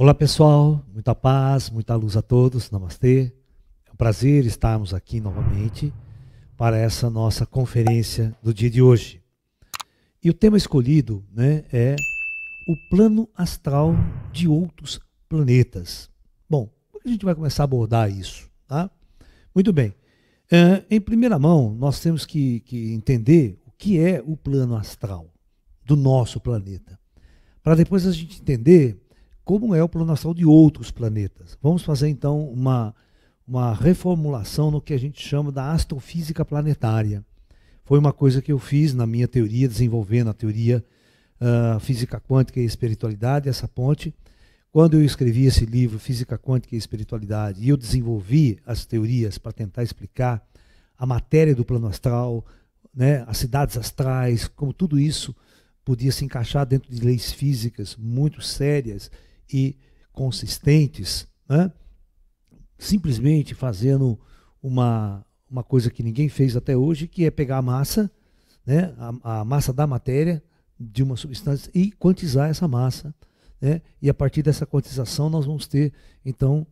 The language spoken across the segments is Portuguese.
Olá pessoal, muita paz, muita luz a todos, namastê. É um prazer estarmos aqui novamente para essa nossa conferência do dia de hoje. E o tema escolhido né, é o plano astral de outros planetas. Bom, como a gente vai começar a abordar isso, tá? Muito bem. É, em primeira mão, nós temos que, que entender o que é o plano astral do nosso planeta, para depois a gente entender como é o plano astral de outros planetas. Vamos fazer então uma, uma reformulação no que a gente chama da astrofísica planetária. Foi uma coisa que eu fiz na minha teoria, desenvolvendo a teoria uh, física quântica e espiritualidade, essa ponte. Quando eu escrevi esse livro, Física Quântica e Espiritualidade, e eu desenvolvi as teorias para tentar explicar a matéria do plano astral, né, as cidades astrais, como tudo isso podia se encaixar dentro de leis físicas muito sérias e consistentes, né? simplesmente fazendo uma, uma coisa que ninguém fez até hoje, que é pegar a massa, né? a, a massa da matéria de uma substância e quantizar essa massa. Né? E a partir dessa quantização nós vamos ter, então,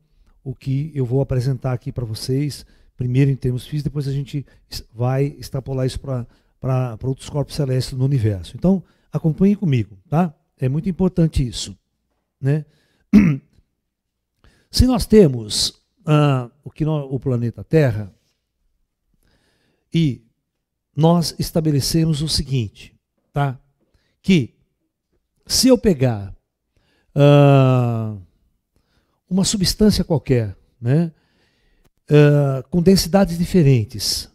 o que eu vou apresentar aqui para vocês, primeiro em termos físicos, depois a gente vai extrapolar isso para outros corpos celestes no universo. Então, acompanhe comigo, tá? É muito importante isso. Né? Se nós temos ah, o, que nós, o planeta Terra e nós estabelecemos o seguinte, tá? que se eu pegar ah, uma substância qualquer, né? Ah, com densidades diferentes,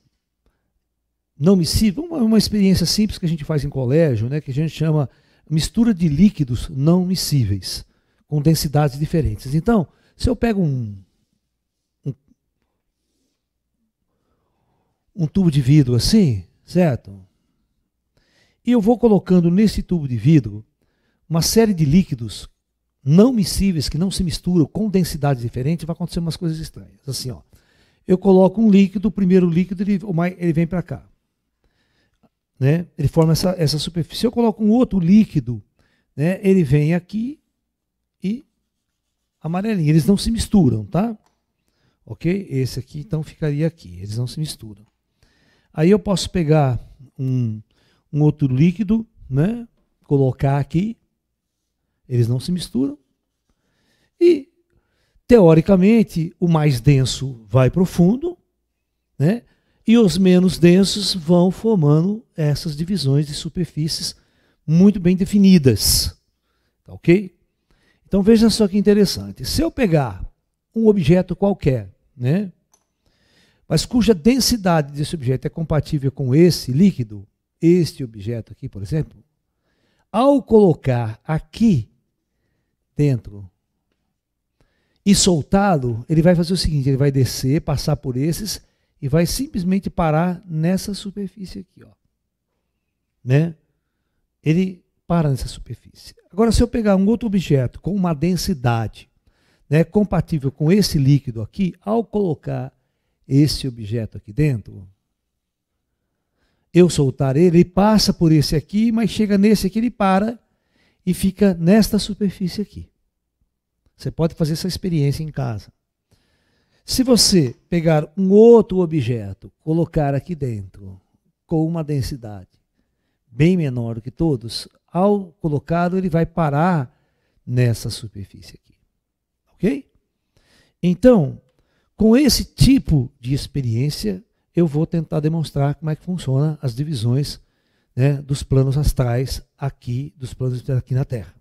não misciveis, uma, uma experiência simples que a gente faz em colégio, né? que a gente chama mistura de líquidos não miscíveis com densidades diferentes. Então, se eu pego um, um, um tubo de vidro assim, certo? E eu vou colocando nesse tubo de vidro uma série de líquidos não miscíveis, que não se misturam com densidades diferentes, vai acontecer umas coisas estranhas. Assim, ó. Eu coloco um líquido, o primeiro líquido ele, ele vem para cá. Né? Ele forma essa, essa superfície. Se eu coloco um outro líquido, né? ele vem aqui amarelinho. Eles não se misturam, tá? Ok? Esse aqui, então, ficaria aqui. Eles não se misturam. Aí eu posso pegar um, um outro líquido, né? Colocar aqui. Eles não se misturam. E, teoricamente, o mais denso vai para o fundo, né? E os menos densos vão formando essas divisões de superfícies muito bem definidas. Tá ok? Então veja só que interessante. Se eu pegar um objeto qualquer, né, mas cuja densidade desse objeto é compatível com esse líquido, este objeto aqui, por exemplo, ao colocar aqui dentro e soltá-lo, ele vai fazer o seguinte: ele vai descer, passar por esses e vai simplesmente parar nessa superfície aqui, ó. Né? Ele para nessa superfície. Agora, se eu pegar um outro objeto com uma densidade né, compatível com esse líquido aqui, ao colocar esse objeto aqui dentro, eu soltar ele, ele passa por esse aqui, mas chega nesse aqui, ele para e fica nesta superfície aqui. Você pode fazer essa experiência em casa. Se você pegar um outro objeto, colocar aqui dentro, com uma densidade, bem menor do que todos, ao colocá-lo, ele vai parar nessa superfície aqui. Ok? Então, com esse tipo de experiência, eu vou tentar demonstrar como é que funciona as divisões né, dos planos astrais aqui, dos planos aqui na Terra.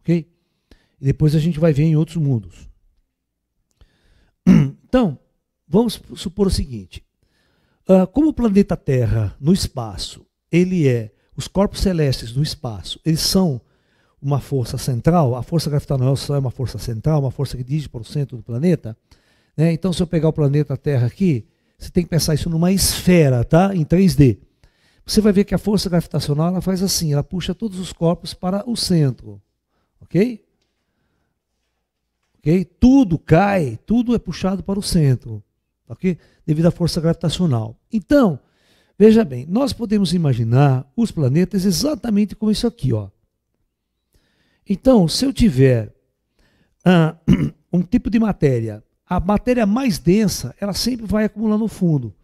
Ok? E depois a gente vai ver em outros mundos. Então, vamos supor o seguinte. Uh, como o planeta Terra no espaço, ele é os corpos celestes do espaço, eles são uma força central, a força gravitacional é uma força central, uma força que dirige para o centro do planeta. Né? Então, se eu pegar o planeta Terra aqui, você tem que pensar isso numa esfera, tá? Em 3D. Você vai ver que a força gravitacional ela faz assim, ela puxa todos os corpos para o centro, ok? Ok? Tudo cai, tudo é puxado para o centro, ok? Devido à força gravitacional. Então, Veja bem, nós podemos imaginar os planetas exatamente como isso aqui, ó. Então, se eu tiver ah, um tipo de matéria, a matéria mais densa, ela sempre vai acumular no fundo.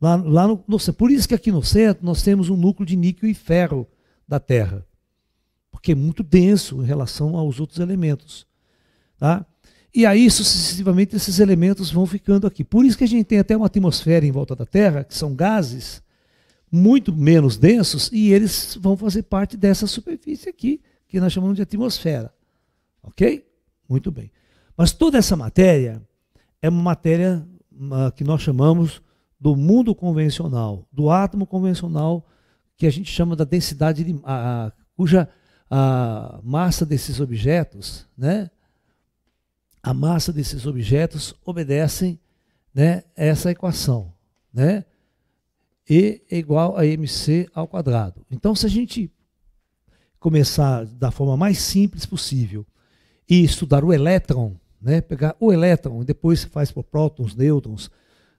Lá, lá no, no, por isso que aqui no centro nós temos um núcleo de níquel e ferro da Terra, porque é muito denso em relação aos outros elementos. Tá? E aí, sucessivamente, esses elementos vão ficando aqui. Por isso que a gente tem até uma atmosfera em volta da Terra, que são gases, muito menos densos e eles vão fazer parte dessa superfície aqui, que nós chamamos de atmosfera. Ok? Muito bem. Mas toda essa matéria é uma matéria ah, que nós chamamos do mundo convencional, do átomo convencional, que a gente chama da densidade, de, a, a, cuja a massa desses objetos, né? A massa desses objetos obedecem, né, essa equação, né? E é igual a mc ao quadrado. Então, se a gente começar da forma mais simples possível e estudar o elétron, né, pegar o elétron e depois você faz para prótons, nêutrons,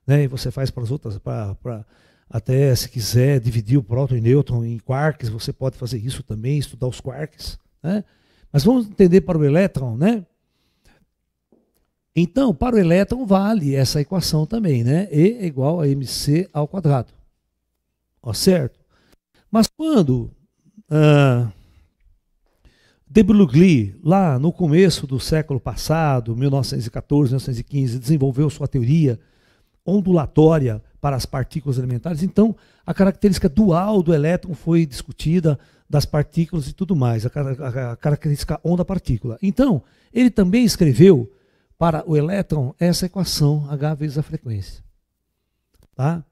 né, e você faz para as outras, para, para até se quiser dividir o próton e nêutron em quarks, você pode fazer isso também, estudar os quarks. Né? Mas vamos entender para o elétron, né? Então, para o elétron vale essa equação também, né? E é igual a mc ao quadrado ó, certo? Mas quando de ah, Broglie, lá no começo do século passado, 1914, 1915, desenvolveu sua teoria ondulatória para as partículas elementares, então a característica dual do elétron foi discutida, das partículas e tudo mais, a, a, a característica onda-partícula. Então, ele também escreveu para o elétron essa equação H vezes a frequência. Tá?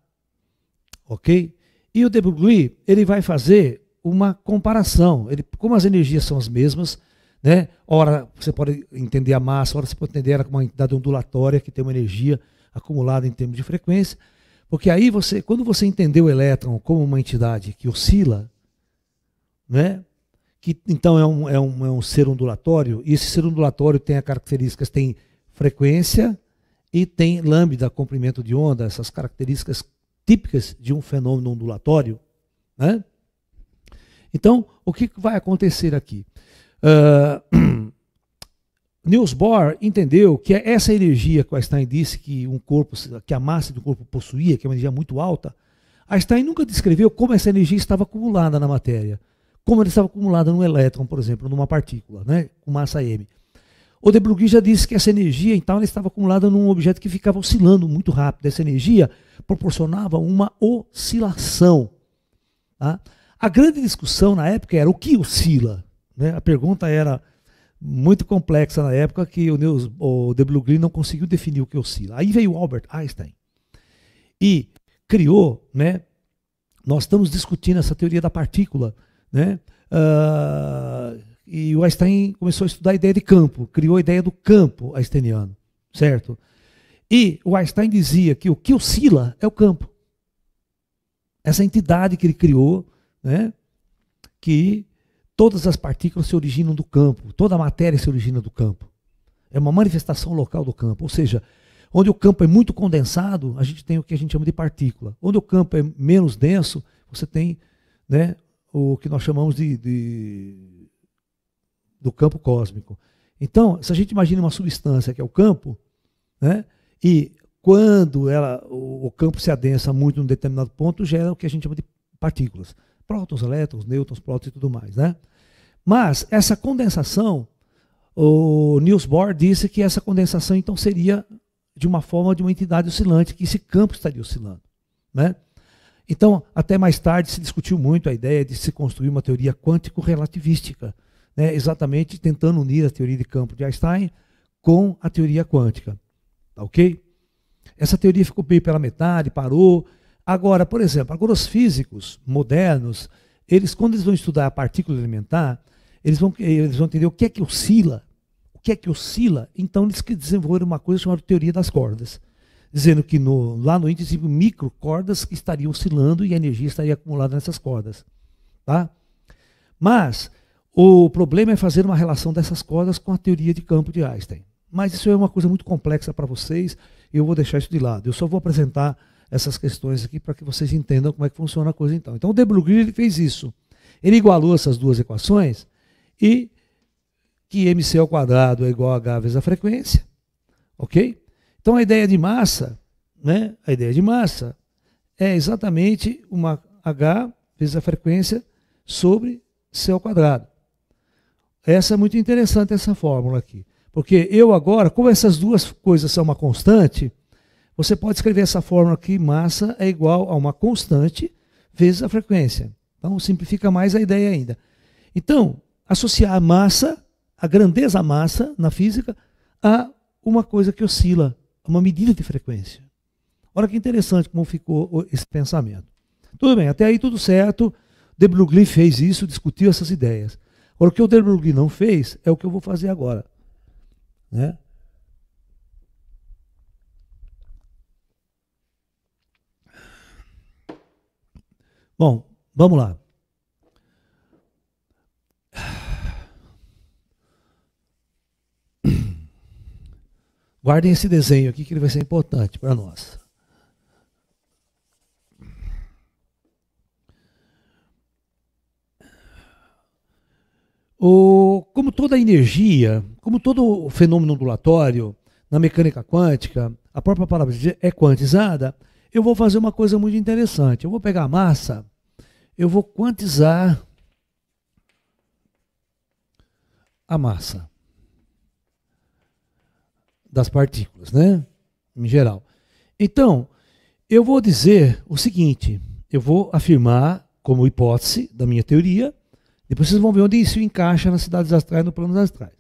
Ok? E o de Broglie, ele vai fazer uma comparação. Ele, como as energias são as mesmas, né? Ora, você pode entender a massa, ora você pode entender ela como uma entidade ondulatória que tem uma energia acumulada em termos de frequência. Porque aí você, quando você entender o elétron como uma entidade que oscila, né? que então é um, é, um, é um ser ondulatório, e esse ser ondulatório tem as características, tem frequência e tem lambda, comprimento de onda, essas características típicas de um fenômeno ondulatório. Né? Então, o que vai acontecer aqui? Uh, Niels Bohr entendeu que é essa energia que Einstein disse que um corpo, que a massa do corpo possuía, que é uma energia muito alta, Einstein nunca descreveu como essa energia estava acumulada na matéria, como ela estava acumulada num elétron, por exemplo, numa partícula, né, com massa m. O de Broglie já disse que essa energia então estava acumulada num objeto que ficava oscilando muito rápido. Essa energia proporcionava uma oscilação. Tá? A grande discussão na época era o que oscila. Né? A pergunta era muito complexa na época que o, Neus, o de Broglie não conseguiu definir o que oscila. Aí veio Albert Einstein e criou, né? Nós estamos discutindo essa teoria da partícula, né? Uh, e o Einstein começou a estudar a ideia de campo, criou a ideia do campo einsteiniano, certo? E o Einstein dizia que o que oscila é o campo. Essa entidade que ele criou, né, que todas as partículas se originam do campo, toda a matéria se origina do campo. É uma manifestação local do campo, ou seja, onde o campo é muito condensado, a gente tem o que a gente chama de partícula. Onde o campo é menos denso, você tem né, o que nós chamamos de, de do campo cósmico. Então, se a gente imagina uma substância que é o campo, né, e quando ela, o, o campo se adensa muito em um determinado ponto, gera o que a gente chama de partículas. Prótons, elétrons, nêutrons, prótons e tudo mais. Né? Mas essa condensação, o Niels Bohr disse que essa condensação então seria de uma forma de uma entidade oscilante, que esse campo estaria oscilando. Né? Então, até mais tarde se discutiu muito a ideia de se construir uma teoria quântico-relativística, né, exatamente tentando unir a teoria de campo de Einstein com a teoria quântica. Tá ok? Essa teoria ficou bem pela metade, parou. Agora, por exemplo, agora os físicos modernos, eles quando eles vão estudar a partícula elementar, eles vão, eles vão entender o que é que oscila, o que é que oscila. Então eles que desenvolveram uma coisa chamada teoria das cordas, dizendo que no, lá no índice microcordas que estariam oscilando e a energia estaria acumulada nessas cordas, tá? Mas o problema é fazer uma relação dessas cordas com a teoria de campo de Einstein. Mas isso é uma coisa muito complexa para vocês, eu vou deixar isso de lado. Eu só vou apresentar essas questões aqui para que vocês entendam como é que funciona a coisa então. Então o de Broglie fez isso. Ele igualou essas duas equações e que mc ao quadrado é igual a h vezes a frequência, ok? Então a ideia de massa, né? A ideia de massa é exatamente uma h vezes a frequência sobre c ao quadrado. Essa é muito interessante, essa fórmula aqui. Porque eu agora, como essas duas coisas são uma constante, você pode escrever essa fórmula aqui, massa é igual a uma constante vezes a frequência. Então, simplifica mais a ideia ainda. Então, associar a massa, a grandeza massa na física, a uma coisa que oscila, a uma medida de frequência. Olha que interessante como ficou esse pensamento. Tudo bem, até aí tudo certo. De Broglie fez isso, discutiu essas ideias o que o Derburgui não fez é o que eu vou fazer agora. Né? Bom, vamos lá. Guardem esse desenho aqui que ele vai ser importante para nós. O, como toda energia, como todo fenômeno ondulatório, na mecânica quântica, a própria palavra é quantizada, eu vou fazer uma coisa muito interessante. Eu vou pegar a massa, eu vou quantizar a massa das partículas, né? Em geral. Então, eu vou dizer o seguinte, eu vou afirmar como hipótese da minha teoria depois vocês vão ver onde isso encaixa nas cidades astrais, no plano astrais.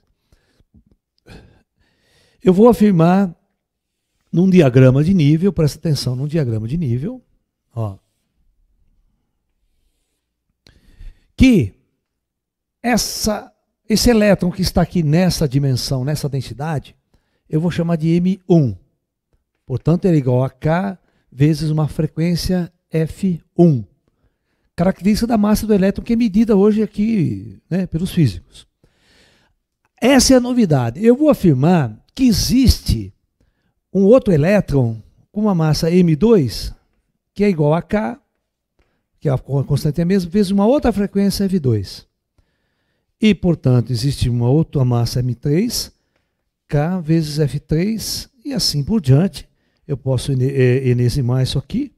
Eu vou afirmar num diagrama de nível, presta atenção, num diagrama de nível, ó, que essa, esse elétron que está aqui nessa dimensão, nessa densidade, eu vou chamar de M1. Portanto, ele é igual a K vezes uma frequência F1 característica da massa do elétron que é medida hoje aqui né, pelos físicos. Essa é a novidade. Eu vou afirmar que existe um outro elétron com uma massa m2 que é igual a k, que é a constante é a mesma, vezes uma outra frequência f2. E, portanto, existe uma outra massa m3, k vezes f3 e assim por diante. Eu posso eh, enesimar isso aqui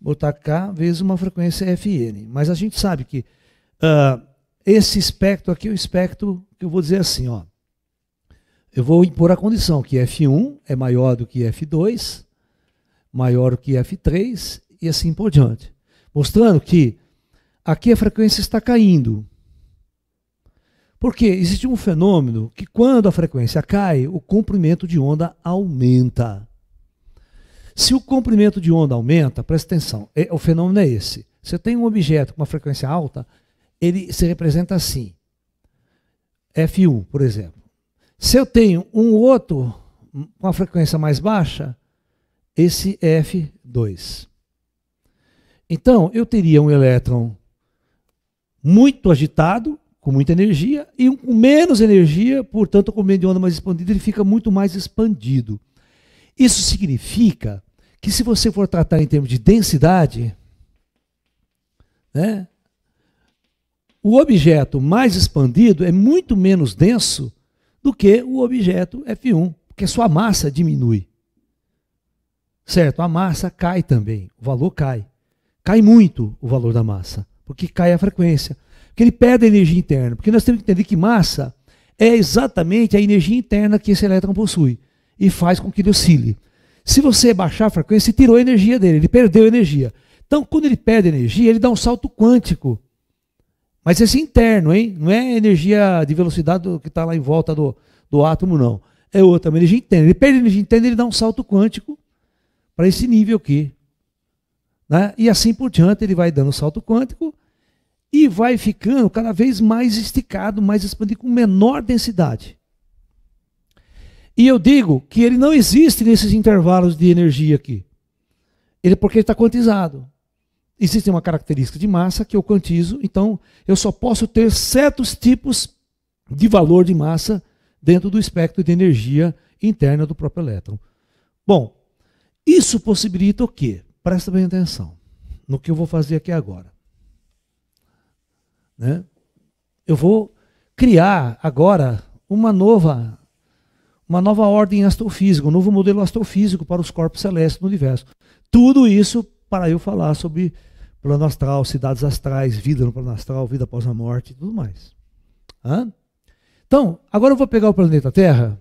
botar K vezes uma frequência Fn. Mas a gente sabe que uh, esse espectro aqui é o espectro que eu vou dizer assim, ó. Eu vou impor a condição que F1 é maior do que F2, maior do que F3 e assim por diante. Mostrando que aqui a frequência está caindo. Porque existe um fenômeno que quando a frequência cai, o comprimento de onda aumenta. Se o comprimento de onda aumenta, presta atenção, é, o fenômeno é esse. Você tem um objeto com uma frequência alta, ele se representa assim. F1, por exemplo. Se eu tenho um outro com uma frequência mais baixa, esse é F2. Então, eu teria um elétron muito agitado, com muita energia, e um com menos energia, portanto, com meio de onda mais expandido, ele fica muito mais expandido. Isso significa que se você for tratar em termos de densidade, né, o objeto mais expandido é muito menos denso do que o objeto F1, porque sua massa diminui. Certo, a massa cai também, o valor cai. Cai muito o valor da massa, porque cai a frequência. Porque ele perde energia interna. Porque nós temos que entender que massa é exatamente a energia interna que esse elétron possui e faz com que ele oscile. Se você baixar a frequência, você tirou a energia dele, ele perdeu energia. Então, quando ele perde energia, ele dá um salto quântico. Mas esse é interno, hein? Não é energia de velocidade que está lá em volta do, do átomo, não. É outra, uma energia interna. Ele perde energia interna, ele dá um salto quântico para esse nível aqui. Né? E assim por diante, ele vai dando salto quântico e vai ficando cada vez mais esticado, mais expandido, com menor densidade. E eu digo que ele não existe nesses intervalos de energia aqui. Ele é porque está quantizado. Existe uma característica de massa que eu quantizo, então eu só posso ter certos tipos de valor de massa dentro do espectro de energia interna do próprio elétron. Bom, isso possibilita o quê? Presta bem atenção no que eu vou fazer aqui agora. Né? Eu vou criar agora uma nova uma nova ordem astrofísica, um novo modelo astrofísico para os corpos celestes no universo. Tudo isso para eu falar sobre plano astral, cidades astrais, vida no plano astral, vida após a morte e tudo mais. Hã? Então, agora eu vou pegar o planeta Terra.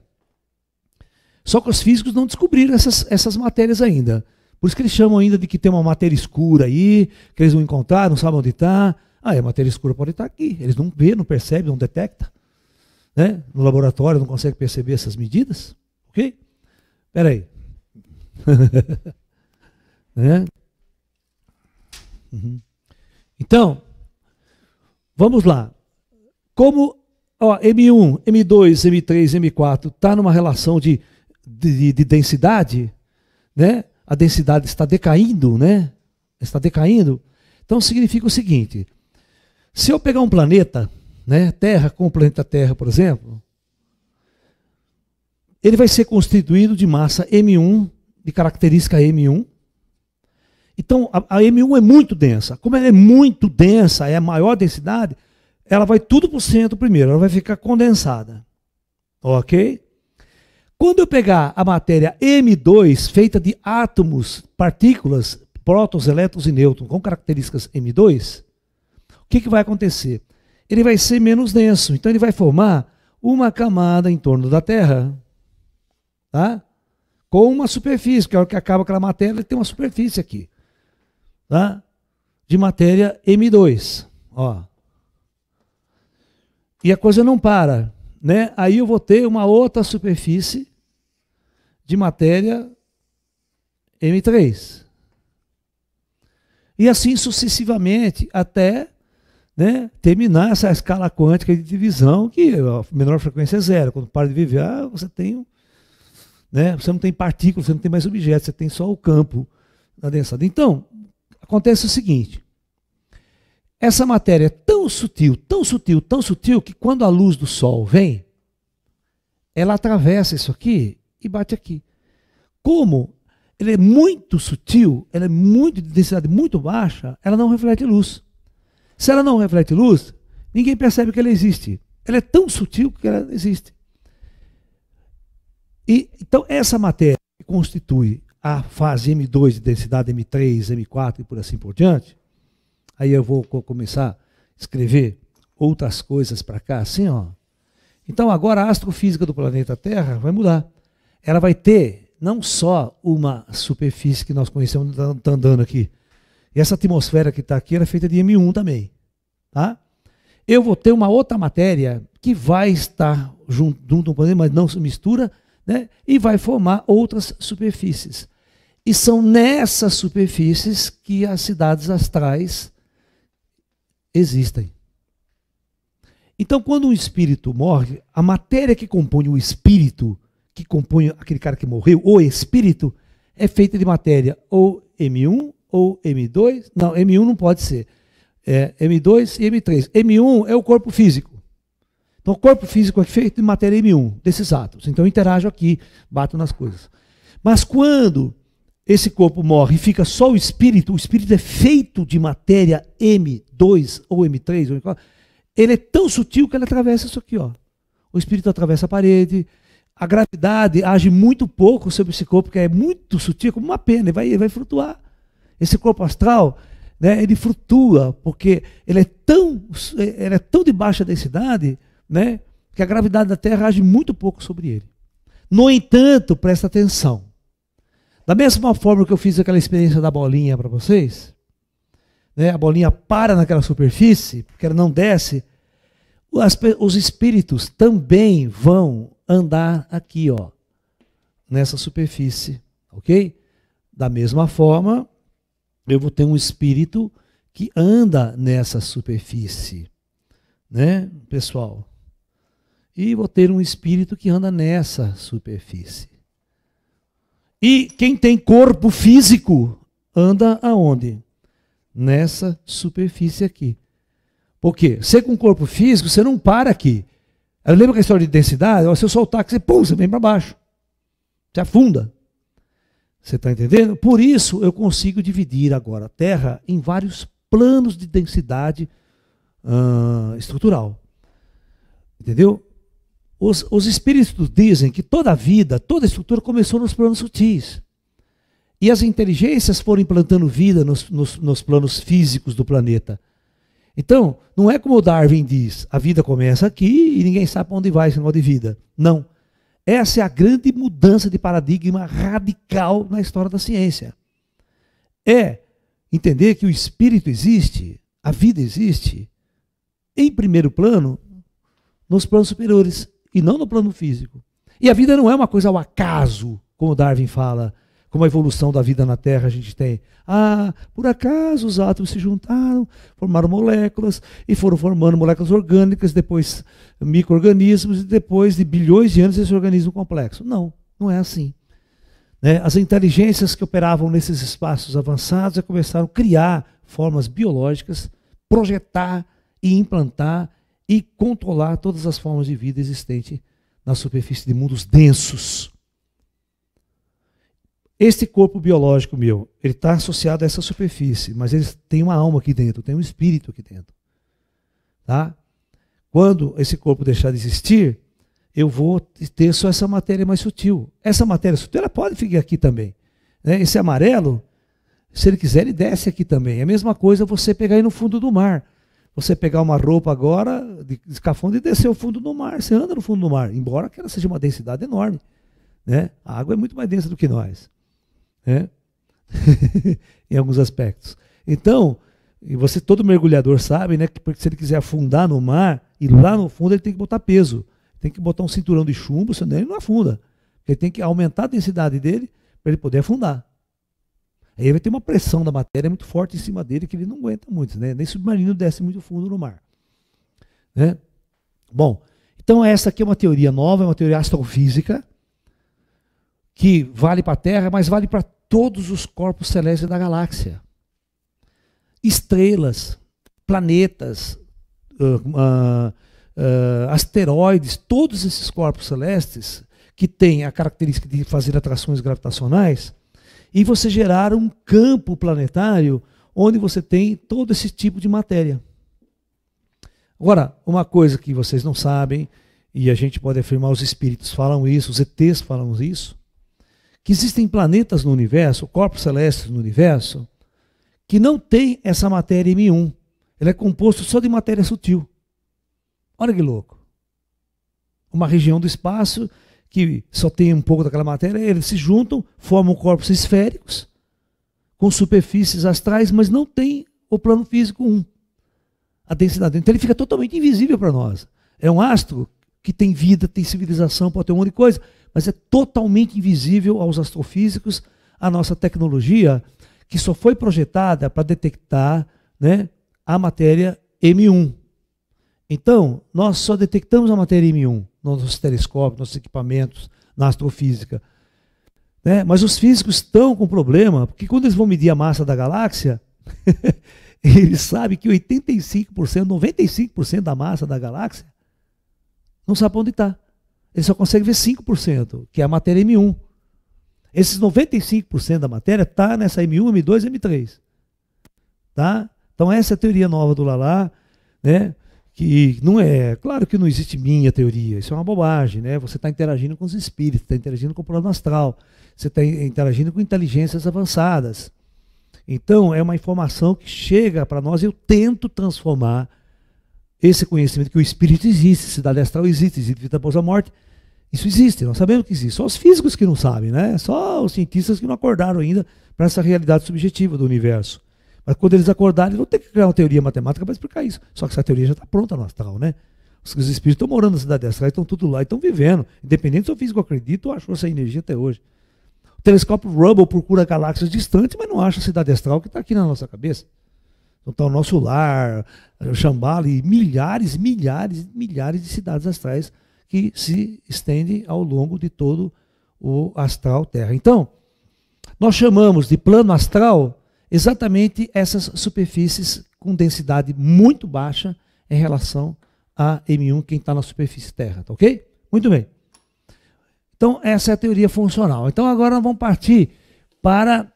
Só que os físicos não descobriram essas, essas matérias ainda. Por isso que eles chamam ainda de que tem uma matéria escura aí, que eles não encontraram, não sabem onde está. Ah, é, a matéria escura pode estar tá aqui. Eles não vê, não percebem, não detectam né, no laboratório não consegue perceber essas medidas, ok? Espera aí. né? uhum. Então, vamos lá. Como ó, M1, M2, M3, M4 está numa relação de, de, de densidade, né? a densidade está decaindo, né? Está decaindo. Então significa o seguinte: se eu pegar um planeta né, Terra com o planeta Terra, por exemplo, ele vai ser constituído de massa M1, de característica M1. Então, a, a M1 é muito densa. Como ela é muito densa, é a maior densidade, ela vai tudo para o centro primeiro, ela vai ficar condensada. Ok? Quando eu pegar a matéria M2, feita de átomos, partículas, prótons, elétrons e nêutrons, com características M2, o que, que vai acontecer? ele vai ser menos denso. Então ele vai formar uma camada em torno da Terra, tá? Com uma superfície, que a é hora que acaba aquela matéria, ele tem uma superfície aqui, tá? De matéria M2, ó. E a coisa não para, né? Aí eu vou ter uma outra superfície de matéria M3. E assim sucessivamente até né, terminar essa escala quântica de divisão, que a menor frequência é zero. Quando para de viver, ah, você tem. Né, você não tem partículas, você não tem mais objetos, você tem só o campo densidade. Então, acontece o seguinte. Essa matéria é tão sutil, tão sutil, tão sutil, que quando a luz do sol vem, ela atravessa isso aqui e bate aqui. Como ela é muito sutil, ela é muito de densidade muito baixa, ela não reflete luz. Se ela não reflete luz, ninguém percebe que ela existe. Ela é tão sutil que ela existe. E, então, essa matéria que constitui a fase M2 de densidade M3, M4 e por assim por diante, aí eu vou começar a escrever outras coisas para cá, assim, ó. Então, agora a astrofísica do planeta Terra vai mudar. Ela vai ter não só uma superfície que nós conhecemos, está tá andando aqui, e essa atmosfera que está aqui era é feita de M1 também. Tá? Eu vou ter uma outra matéria que vai estar junto, junto com ele, mas não se mistura, né? e vai formar outras superfícies. E são nessas superfícies que as cidades astrais existem. Então, quando um espírito morre, a matéria que compõe o espírito, que compõe aquele cara que morreu, o espírito, é feita de matéria ou M1 ou M2. Não, M1 não pode ser. É M2 e M3. M1 é o corpo físico. Então, o corpo físico é feito de matéria M1, desses átomos. Então, eu interajo aqui, bato nas coisas. Mas quando esse corpo morre e fica só o espírito, o espírito é feito de matéria M2 ou M3, ele é tão sutil que ele atravessa isso aqui. Ó. O espírito atravessa a parede, a gravidade age muito pouco sobre esse corpo, porque é muito sutil, é como uma pena, ele vai, ele vai flutuar. Esse corpo astral, né, ele flutua, porque ele é tão, ele é tão de baixa densidade, né, que a gravidade da Terra age muito pouco sobre ele. No entanto, presta atenção. Da mesma forma que eu fiz aquela experiência da bolinha para vocês, né, a bolinha para naquela superfície, porque ela não desce, as, os espíritos também vão andar aqui, ó, nessa superfície, ok? Da mesma forma, eu vou ter um espírito que anda nessa superfície, né, pessoal? E vou ter um espírito que anda nessa superfície. E quem tem corpo físico anda aonde? Nessa superfície aqui. Por quê? Você com corpo físico, você não para aqui. Lembra que a história de densidade? Se eu soltar aqui, você, pum, você vem para baixo. Você afunda. Você está entendendo? Por isso eu consigo dividir agora a Terra em vários planos de densidade uh, estrutural. Entendeu? Os, os espíritos dizem que toda a vida, toda a estrutura começou nos planos sutis. E as inteligências foram implantando vida nos, nos, nos, planos físicos do planeta. Então, não é como o Darwin diz, a vida começa aqui e ninguém sabe para onde vai esse modo de vida. Não. Essa é a grande mudança de paradigma radical na história da ciência. É entender que o espírito existe, a vida existe, em primeiro plano, nos planos superiores e não no plano físico. E a vida não é uma coisa ao acaso, como Darwin fala como a evolução da vida na Terra a gente tem. Ah, por acaso os átomos se juntaram, formaram moléculas e foram formando moléculas orgânicas, depois micro-organismos e depois de bilhões de anos esse organismo complexo. Não, não é assim. Né? As inteligências que operavam nesses espaços avançados já é começaram a criar formas biológicas, projetar e implantar e controlar todas as formas de vida existente na superfície de mundos densos este corpo biológico meu, ele está associado a essa superfície, mas ele tem uma alma aqui dentro, tem um espírito aqui dentro. Tá? Quando esse corpo deixar de existir, eu vou ter só essa matéria mais sutil. Essa matéria sutil ela pode ficar aqui também. Né? Esse amarelo, se ele quiser, ele desce aqui também. É a mesma coisa você pegar aí no fundo do mar. Você pegar uma roupa agora de escafando e descer ao fundo do mar. Você anda no fundo do mar, embora que ela seja uma densidade enorme. Né? A água é muito mais densa do que nós né? em alguns aspectos. Então, você todo mergulhador sabe, né, que porque se ele quiser afundar no mar e lá no fundo ele tem que botar peso, tem que botar um cinturão de chumbo, senão ele não afunda. Ele tem que aumentar a densidade dele para ele poder afundar. Aí vai ter uma pressão da matéria muito forte em cima dele que ele não aguenta muito, né? Nem submarino desce muito fundo no mar, né? Bom, então essa aqui é uma teoria nova, é uma teoria astrofísica que vale para a Terra, mas vale para todos os corpos celestes da galáxia. Estrelas, planetas, uh, uh, asteroides, todos esses corpos celestes que têm a característica de fazer atrações gravitacionais, e você gerar um campo planetário onde você tem todo esse tipo de matéria. Agora, uma coisa que vocês não sabem, e a gente pode afirmar, os espíritos falam isso, os ETs falam isso, que existem planetas no universo, corpos celestes no universo, que não tem essa matéria M1. Ele é composto só de matéria sutil. Olha que louco. Uma região do espaço que só tem um pouco daquela matéria, eles se juntam, formam corpos esféricos, com superfícies astrais, mas não tem o plano físico 1. A densidade. Então ele fica totalmente invisível para nós. É um astro que tem vida, tem civilização, pode ter um monte de coisa, mas é totalmente invisível aos astrofísicos a nossa tecnologia, que só foi projetada para detectar né, a matéria M1. Então, nós só detectamos a matéria M1, nossos telescópios, nossos equipamentos na astrofísica. Né? Mas os físicos estão com problema, porque quando eles vão medir a massa da galáxia, eles sabem que 85%, 95% da massa da galáxia não sabe onde está ele só consegue ver 5%, que é a matéria M1. Esses 95% da matéria está nessa M1, M2, M3. Tá? Então essa é a teoria nova do Lalá, né? que não é, claro que não existe minha teoria, isso é uma bobagem, né? Você está interagindo com os espíritos, está interagindo com o plano astral, você está interagindo com inteligências avançadas. Então é uma informação que chega para nós, eu tento transformar esse conhecimento que o espírito existe, cidade astral existe, existe vida após a morte, isso existe, nós sabemos que existe. Só os físicos que não sabem, né? Só os cientistas que não acordaram ainda para essa realidade subjetiva do universo. Mas quando eles acordarem, vão ter que criar uma teoria matemática para explicar isso. Só que essa teoria já está pronta no astral, né? Os, espíritos estão morando na cidade astral, estão tudo lá, estão vivendo. Independente se o físico acredita ou achou essa energia até hoje. O telescópio Hubble procura galáxias distantes, mas não acha a cidade astral que está aqui na nossa cabeça. Então está o nosso lar, e eh, milhares, milhares, milhares de cidades astrais que se estendem ao longo de todo o astral Terra. Então, nós chamamos de plano astral exatamente essas superfícies com densidade muito baixa em relação a M1, quem está na superfície Terra, tá ok? Muito bem. Então, essa é a teoria funcional. Então, agora vamos partir para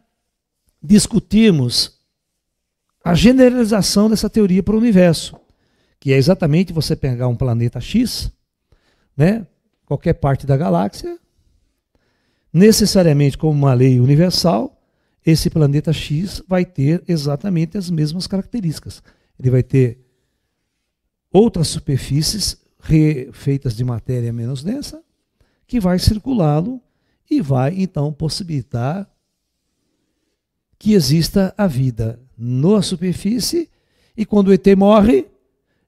discutirmos a generalização dessa teoria para o universo, que é exatamente você pegar um planeta X, né, qualquer parte da galáxia, necessariamente como uma lei universal, esse planeta X vai ter exatamente as mesmas características. Ele vai ter outras superfícies feitas de matéria menos densa, que vai circulá-lo e vai então possibilitar que exista a vida na superfície, e quando o ET morre,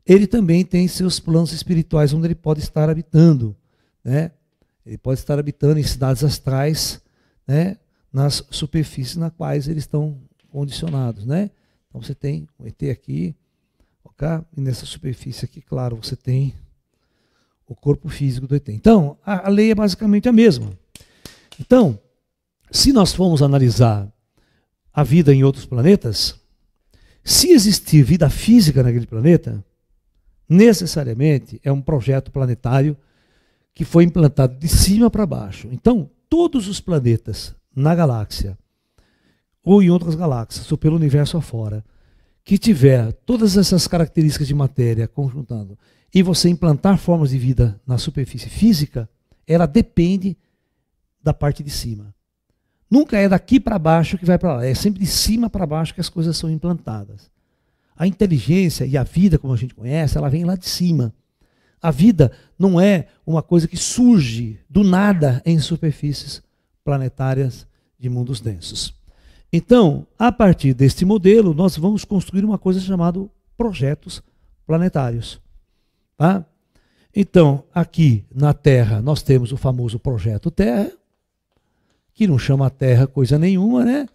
ele também tem seus planos espirituais onde ele pode estar habitando. Né? Ele pode estar habitando em cidades astrais, né? nas superfícies nas quais eles estão condicionados. Né? Então você tem o ET aqui, ok? e nessa superfície aqui, claro, você tem o corpo físico do ET. Então, a lei é basicamente a mesma. Então, se nós formos analisar a vida em outros planetas, se existir vida física naquele planeta, necessariamente é um projeto planetário que foi implantado de cima para baixo. Então, todos os planetas na galáxia ou em outras galáxias, ou pelo universo afora, que tiver todas essas características de matéria conjuntando e você implantar formas de vida na superfície física, ela depende da parte de cima. Nunca é daqui para baixo que vai para lá, é sempre de cima para baixo que as coisas são implantadas. A inteligência e a vida, como a gente conhece, ela vem lá de cima. A vida não é uma coisa que surge do nada em superfícies planetárias de mundos densos. Então, a partir deste modelo, nós vamos construir uma coisa chamada projetos planetários. Tá? Então, aqui na Terra, nós temos o famoso projeto Terra, que não chama a terra coisa nenhuma, né?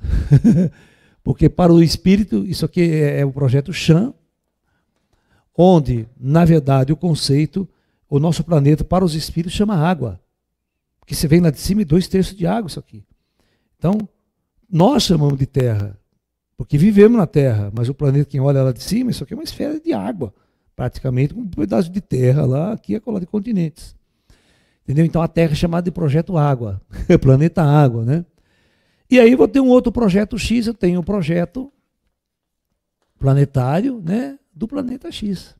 Porque para o espírito, isso aqui é, é o projeto Chan, onde, na verdade, o conceito, o nosso planeta para os espíritos chama água. porque você vem lá de cima e dois terços de água isso aqui. Então, nós chamamos de terra, porque vivemos na Terra, mas o planeta, quem olha lá de cima, isso aqui é uma esfera de água, praticamente um pedaço de terra lá, aqui é colado de continentes. Entendeu? Então a Terra é chamada de projeto água, planeta água, né? E aí vou ter um outro projeto X, eu tenho um projeto planetário, né, do planeta X.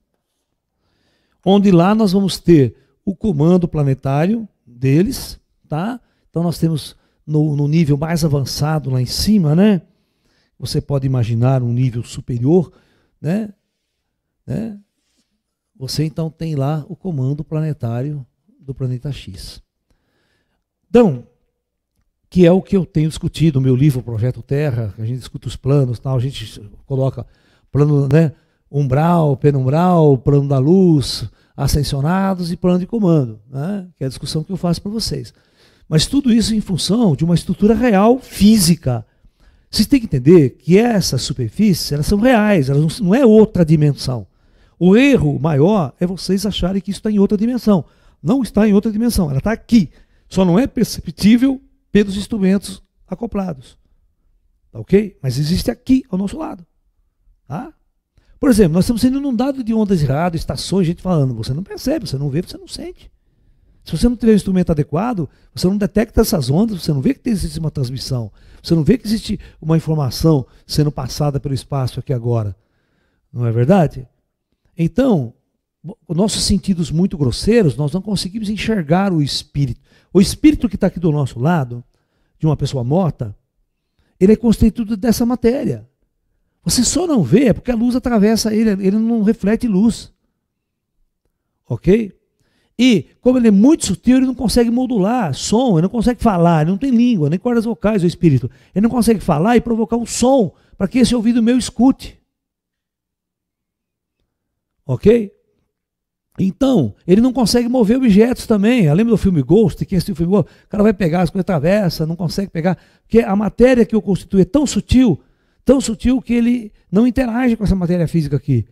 Onde lá nós vamos ter o comando planetário deles, tá? Então nós temos no, no nível mais avançado lá em cima, né? Você pode imaginar um nível superior, né? né? Você então tem lá o comando planetário do planeta X. Então, que é o que eu tenho discutido, no meu livro Projeto Terra, a gente discute os planos, tal, a gente coloca plano né, umbral, penumbral, plano da luz, ascensionados e plano de comando, né, que é a discussão que eu faço para vocês. Mas tudo isso em função de uma estrutura real física. Vocês têm que entender que essas superfícies elas são reais, elas não, não é outra dimensão. O erro maior é vocês acharem que isso está em outra dimensão não está em outra dimensão, ela está aqui. Só não é perceptível pelos instrumentos acoplados. Tá ok? Mas existe aqui, ao nosso lado. Tá? Por exemplo, nós estamos sendo inundados de ondas erradas, estações, gente falando. Você não percebe, você não vê, você não sente. Se você não tiver o um instrumento adequado, você não detecta essas ondas, você não vê que existe uma transmissão, você não vê que existe uma informação sendo passada pelo espaço aqui agora. Não é verdade? Então, os nossos sentidos muito grosseiros, nós não conseguimos enxergar o espírito. O espírito que está aqui do nosso lado, de uma pessoa morta, ele é constituído dessa matéria. Você só não vê é porque a luz atravessa ele, ele não reflete luz. Ok? E, como ele é muito sutil, ele não consegue modular som, ele não consegue falar, ele não tem língua, nem cordas vocais, o espírito. Ele não consegue falar e provocar um som para que esse ouvido meu escute. Ok? Então, ele não consegue mover objetos também. Lembra do filme Ghost, que esse filme, o cara vai pegar as coisas atravessa, não consegue pegar, porque a matéria que o constitui é tão sutil, tão sutil que ele não interage com essa matéria física aqui.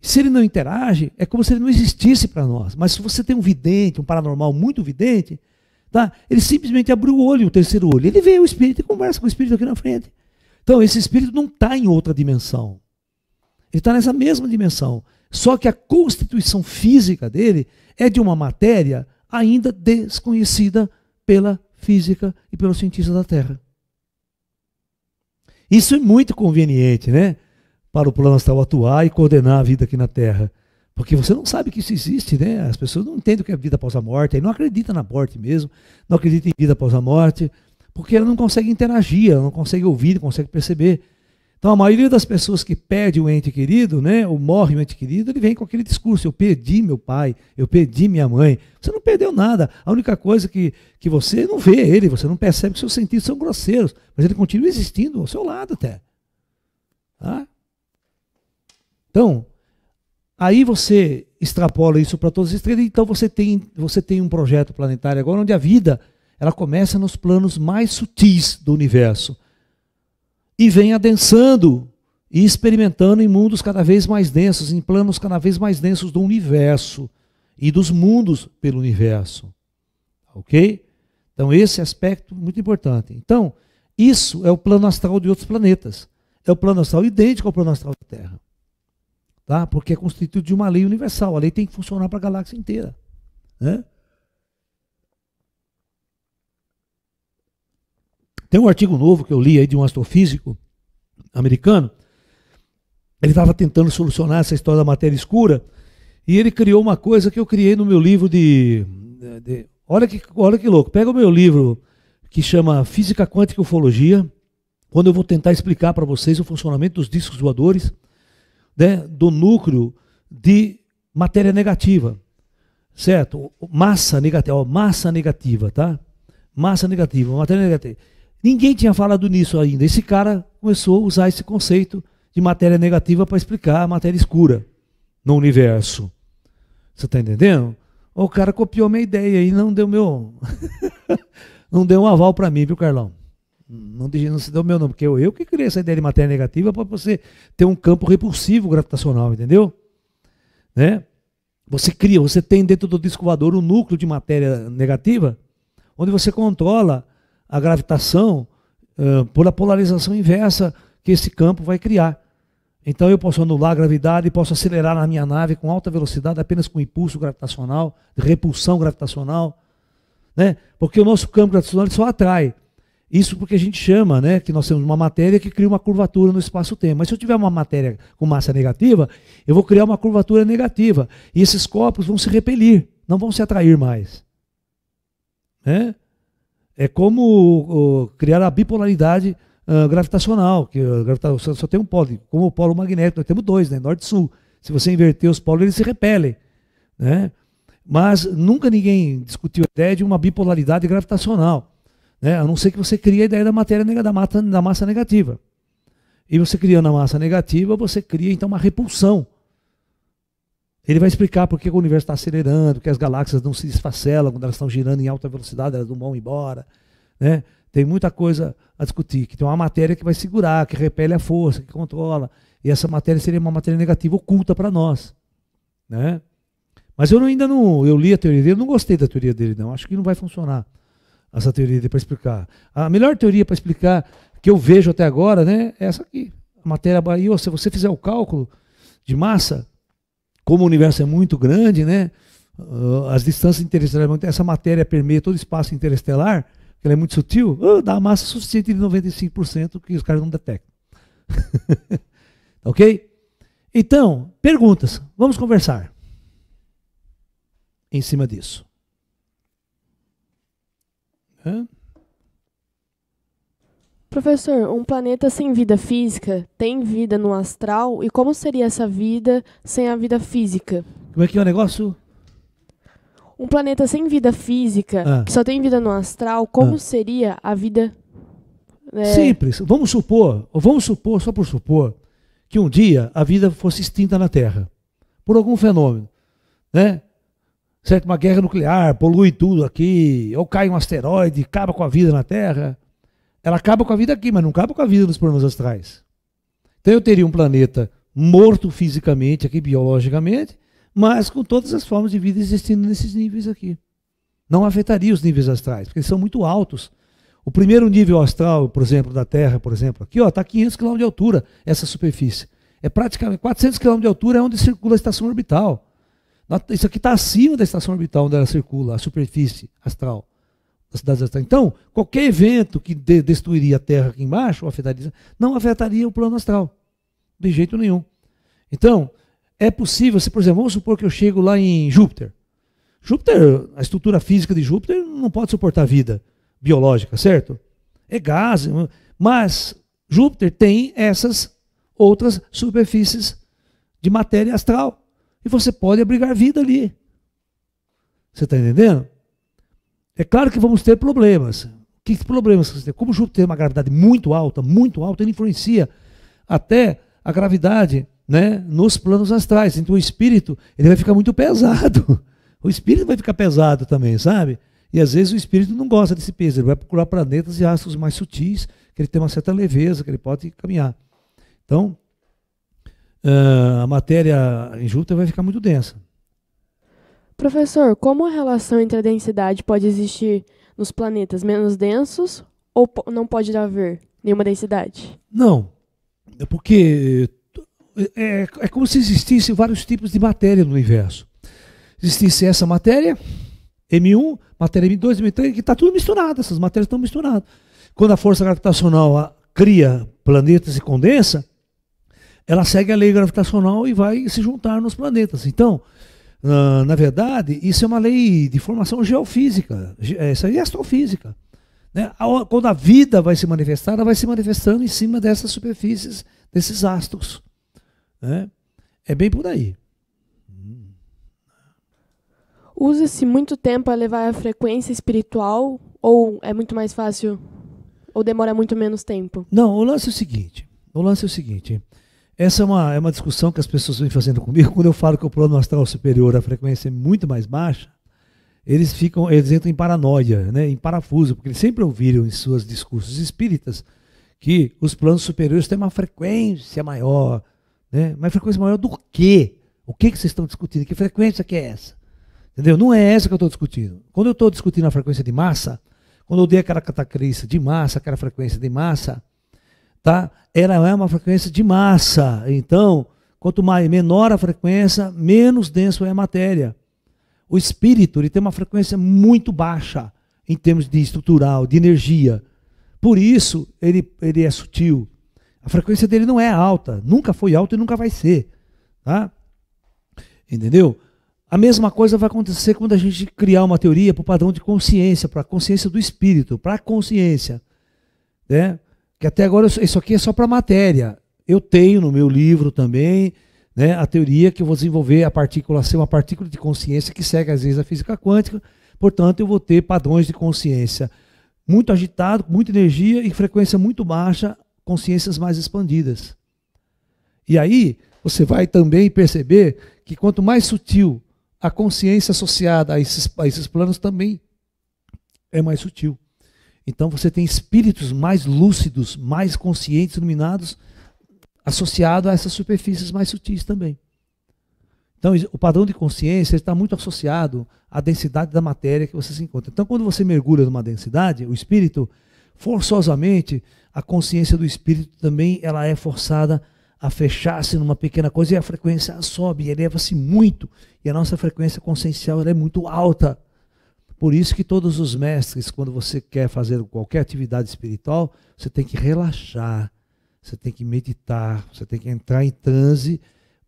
Se ele não interage, é como se ele não existisse para nós. Mas se você tem um vidente, um paranormal muito vidente, tá? Ele simplesmente abriu o olho, o terceiro olho, ele vê o espírito e conversa com o espírito aqui na frente. Então, esse espírito não está em outra dimensão. Ele está nessa mesma dimensão. Só que a constituição física dele é de uma matéria ainda desconhecida pela física e pelos cientistas da Terra. Isso é muito conveniente, né? Para o plano astral atuar e coordenar a vida aqui na Terra. Porque você não sabe que isso existe, né? As pessoas não entendem o que é vida após a morte, aí não acredita na morte mesmo, não acredita em vida após a morte, porque ela não consegue interagir, ela não consegue ouvir, não consegue perceber. Então, a maioria das pessoas que perde o ente querido, né, ou morre o ente querido, ele vem com aquele discurso: eu perdi meu pai, eu perdi minha mãe. Você não perdeu nada. A única coisa que, que você não vê ele, você não percebe que seus sentidos são grosseiros, mas ele continua existindo ao seu lado até. Tá? Então, aí você extrapola isso para todas as estrelas, então você tem, você tem um projeto planetário agora onde a vida ela começa nos planos mais sutis do universo e vem adensando e experimentando em mundos cada vez mais densos, em planos cada vez mais densos do universo e dos mundos pelo universo. Ok? Então, esse aspecto é muito importante. Então, isso é o plano astral de outros planetas. É o plano astral idêntico ao plano astral da Terra. Tá? Porque é constituído de uma lei universal. A lei tem que funcionar para a galáxia inteira. Né? Tem um artigo novo que eu li aí de um astrofísico americano. Ele estava tentando solucionar essa história da matéria escura e ele criou uma coisa que eu criei no meu livro de, de olha que olha que louco. Pega o meu livro que chama Física Quântica e Ufologia, quando eu vou tentar explicar para vocês o funcionamento dos discos voadores, né, do núcleo de matéria negativa, certo? Massa negativa, ó, massa negativa, tá? Massa negativa, matéria negativa. Ninguém tinha falado nisso ainda. Esse cara começou a usar esse conceito de matéria negativa para explicar a matéria escura no universo. Você está entendendo? O cara copiou minha ideia e não deu meu. não deu um aval para mim, viu, Carlão? Não, não se deu meu nome, porque eu, eu que criei essa ideia de matéria negativa para você ter um campo repulsivo gravitacional, entendeu? Né? Você cria, você tem dentro do disco voador um núcleo de matéria negativa, onde você controla a gravitação uh, por a polarização inversa que esse campo vai criar. Então eu posso anular a gravidade, e posso acelerar na minha nave com alta velocidade, apenas com impulso gravitacional, repulsão gravitacional, né? Porque o nosso campo gravitacional só atrai. Isso porque a gente chama, né, que nós temos uma matéria que cria uma curvatura no espaço-tempo. Mas se eu tiver uma matéria com massa negativa, eu vou criar uma curvatura negativa e esses corpos vão se repelir, não vão se atrair mais, né? É como uh, criar a bipolaridade uh, gravitacional, que uh, só, só tem um polo, como o polo magnético, nós temos dois, né? norte e sul. Se você inverter os polos, eles se repelem. Né? Mas nunca ninguém discutiu a ideia de uma bipolaridade gravitacional, né? a não ser que você crie a ideia da matéria da, da massa negativa. E você criando a massa negativa, você cria então uma repulsão ele vai explicar por que o universo está acelerando, que as galáxias não se desfacelam quando elas estão girando em alta velocidade, elas não vão embora. Né? Tem muita coisa a discutir, que tem uma matéria que vai segurar, que repele a força, que controla. E essa matéria seria uma matéria negativa oculta para nós. Né? Mas eu não, ainda não. Eu li a teoria dele, não gostei da teoria dele, não. Acho que não vai funcionar essa teoria dele para explicar. A melhor teoria para explicar que eu vejo até agora né, é essa aqui. A matéria. E se você fizer o cálculo de massa como o universo é muito grande, né? Ah, as distâncias interestelares, então, essa matéria permeia todo o espaço interestelar, que ela é muito sutil, ah, dá a massa suficiente de 95% que os caras não detectam. ok? Então, perguntas. Vamos conversar em cima disso. Hã? Professor, um planeta sem vida física tem vida no astral e como seria essa vida sem a vida física? Como é que é o negócio? Um planeta sem vida física, ah. que só tem vida no astral, como ah. seria a vida é... Simples. Vamos supor, vamos supor, só por supor, que um dia a vida fosse extinta na Terra, por algum fenômeno, né? Certo? Uma guerra nuclear, polui tudo aqui, ou cai um asteroide, acaba com a vida na Terra. Ela acaba com a vida aqui, mas não acaba com a vida nos planos astrais. Então eu teria um planeta morto fisicamente aqui, biologicamente, mas com todas as formas de vida existindo nesses níveis aqui. Não afetaria os níveis astrais, porque eles são muito altos. O primeiro nível astral, por exemplo, da Terra, por exemplo, aqui está a 500 km de altura, essa superfície. É praticamente 400 km de altura é onde circula a estação orbital. Isso aqui está acima da estação orbital onde ela circula, a superfície astral. Então, qualquer evento que de destruiria a Terra aqui embaixo, afetaria, não afetaria o plano astral. De jeito nenhum. Então, é possível, se, por exemplo, vamos supor que eu chego lá em Júpiter. Júpiter, a estrutura física de Júpiter não pode suportar vida biológica, certo? É gás, mas Júpiter tem essas outras superfícies de matéria astral. E você pode abrigar vida ali. Você está entendendo? É claro que vamos ter problemas. Que problemas você tem? Como Júpiter tem uma gravidade muito alta, muito alta, ele influencia até a gravidade né, nos planos astrais. Então o espírito ele vai ficar muito pesado. O espírito vai ficar pesado também, sabe? E às vezes o espírito não gosta desse peso, ele vai procurar planetas e astros mais sutis, que ele tem uma certa leveza, que ele pode caminhar. Então, ah, a matéria em Júpiter vai ficar muito densa. Professor, como a relação entre a densidade pode existir nos planetas menos densos ou não pode haver nenhuma densidade? Não, é porque é, é, é como se existissem vários tipos de matéria no universo. Existisse essa matéria, M1, matéria M2, M3, que está tudo misturado, essas matérias estão misturadas. Quando a força gravitacional ah, cria planetas e condensa, ela segue a lei gravitacional e vai se juntar nos planetas. Então, ah, na verdade, isso é uma lei de formação geofísica. Eh, isso aí é astrofísica. Né? Quando a vida vai se manifestar, ela vai se manifestando em cima dessas superfícies, desses astros. Né? É bem por aí. Usa-se muito tempo a levar a frequência espiritual ou é muito mais fácil ou demora muito menos tempo? Não, o lance é o seguinte. O lance é o seguinte. Essa é uma, é uma discussão que as pessoas vêm fazendo comigo. Quando eu falo que o plano astral superior, a frequência é muito mais baixa, eles ficam, eles entram em paranoia, né, em parafuso, porque eles sempre ouviram em seus discursos espíritas que os planos superiores têm uma frequência maior, né? Mas frequência maior do quê? O que que vocês estão discutindo? Que frequência que é essa? Entendeu? Não é essa que eu estou discutindo. Quando eu estou discutindo a frequência de massa, quando eu dei aquela catacrista de massa, aquela frequência de massa, tá? Ela é uma frequência de massa. Então, quanto mais, menor a frequência, menos denso é a matéria. O espírito ele tem uma frequência muito baixa em termos de estrutural, de energia. Por isso, ele, ele é sutil. A frequência dele não é alta, nunca foi alta e nunca vai ser. Tá? Entendeu? A mesma coisa vai acontecer quando a gente criar uma teoria para o padrão de consciência, para a consciência do espírito, para a consciência. Né? que até agora isso aqui é só para matéria. Eu tenho no meu livro também né, a teoria que eu vou desenvolver a partícula ser uma partícula de consciência que segue às vezes a física quântica. Portanto, eu vou ter padrões de consciência muito agitado, com muita energia e frequência muito baixa, consciências mais expandidas. E aí você vai também perceber que quanto mais sutil a consciência associada a esses, a esses planos também é mais sutil. Então você tem espíritos mais lúcidos, mais conscientes, iluminados, associado a essas superfícies mais sutis também. Então o padrão de consciência está muito associado à densidade da matéria que você se encontra. Então quando você mergulha numa densidade, o espírito, forçosamente, a consciência do espírito também ela é forçada a fechar-se numa pequena coisa e a frequência sobe, eleva-se muito. E a nossa frequência consciencial é muito alta. Por isso que todos os mestres, quando você quer fazer qualquer atividade espiritual, você tem que relaxar, você tem que meditar, você tem que entrar em transe,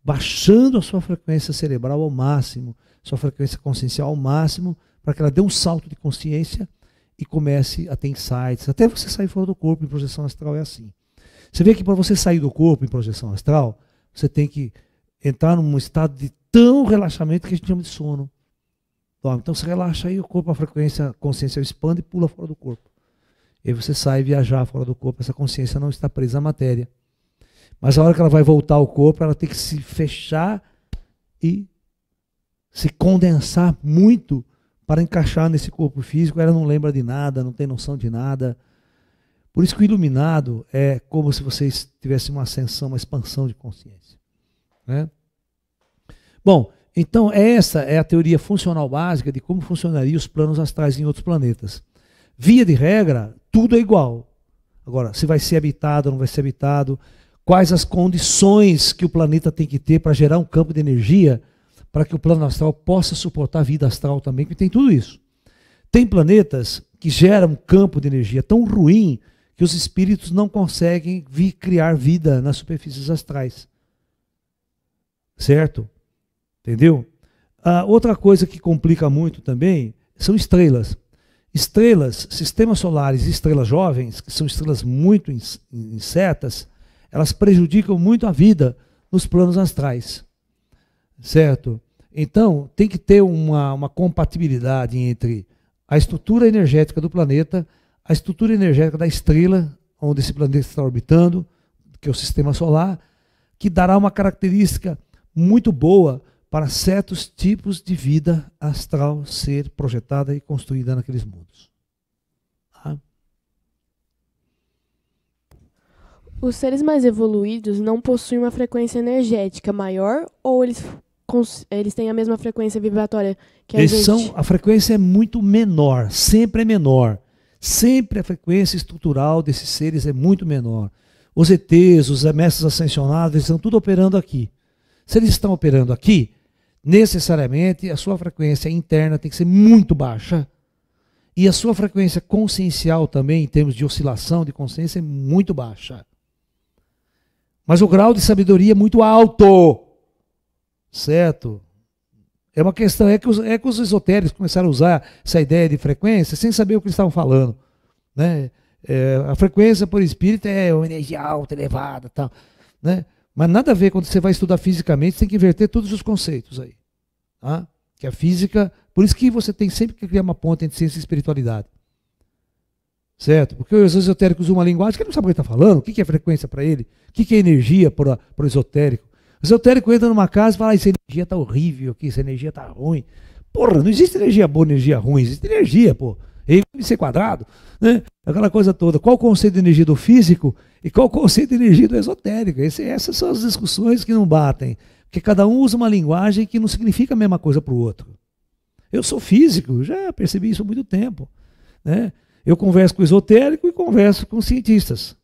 baixando a sua frequência cerebral ao máximo, sua frequência consciencial ao máximo, para que ela dê um salto de consciência e comece a ter insights, até você sair fora do corpo, em projeção astral é assim. Você vê que para você sair do corpo em projeção astral, você tem que entrar num estado de tão relaxamento que a gente chama de sono dorme. Então você relaxa aí, o corpo, a frequência, a consciência expande e pula fora do corpo. E aí você sai viajar fora do corpo, essa consciência não está presa à matéria. Mas a hora que ela vai voltar ao corpo, ela tem que se fechar e se condensar muito para encaixar nesse corpo físico. Ela não lembra de nada, não tem noção de nada. Por isso que o iluminado é como se você tivesse uma ascensão, uma expansão de consciência. Né? Bom, então, essa é a teoria funcional básica de como funcionariam os planos astrais em outros planetas. Via de regra, tudo é igual. Agora, se vai ser habitado ou não vai ser habitado, quais as condições que o planeta tem que ter para gerar um campo de energia para que o plano astral possa suportar a vida astral também, que tem tudo isso. Tem planetas que geram um campo de energia tão ruim que os espíritos não conseguem vir criar vida nas superfícies astrais. Certo? Entendeu? Ah, outra coisa que complica muito também são estrelas. Estrelas, sistemas solares e estrelas jovens, que são estrelas muito incertas, elas prejudicam muito a vida nos planos astrais. Certo? Então, tem que ter uma, uma compatibilidade entre a estrutura energética do planeta, a estrutura energética da estrela, onde esse planeta está orbitando, que é o sistema solar, que dará uma característica muito boa para certos tipos de vida astral ser projetada e construída naqueles mundos. Ah. Os seres mais evoluídos não possuem uma frequência energética maior ou eles, eles têm a mesma frequência vibratória que a gente? São, a frequência é muito menor, sempre é menor. Sempre a frequência estrutural desses seres é muito menor. Os ETs, os mestres ascensionados, eles estão tudo operando aqui. Se eles estão operando aqui, necessariamente a sua frequência interna tem que ser muito baixa e a sua frequência consciencial também, em termos de oscilação de consciência, é muito baixa. Mas o grau de sabedoria é muito alto, certo? É uma questão, é que os, é que os esotéricos começaram a usar essa ideia de frequência sem saber o que eles estavam falando. Né? É, a frequência por espírito é uma energia alta, elevada tal. Né? Mas nada a ver quando você vai estudar fisicamente, você tem que inverter todos os conceitos aí. Tá? Que a física. Por isso que você tem sempre que criar uma ponte entre ciência e espiritualidade. Certo? Porque os esotéricos usam uma linguagem que ele não sabe o que está falando, o que é frequência para ele, o que é energia para o esotérico. O esotérico entra numa casa e fala: ah, essa energia está horrível aqui, essa energia está ruim. Porra, não existe energia boa, energia ruim, existe energia, pô. E MC quadrado, né? Aquela coisa toda. Qual o conceito de energia do físico e qual o conceito de energia do esotérico? Esse, essas são as discussões que não batem. Porque cada um usa uma linguagem que não significa a mesma coisa para o outro. Eu sou físico, já percebi isso há muito tempo. Né? Eu converso com esotérico e converso com cientistas.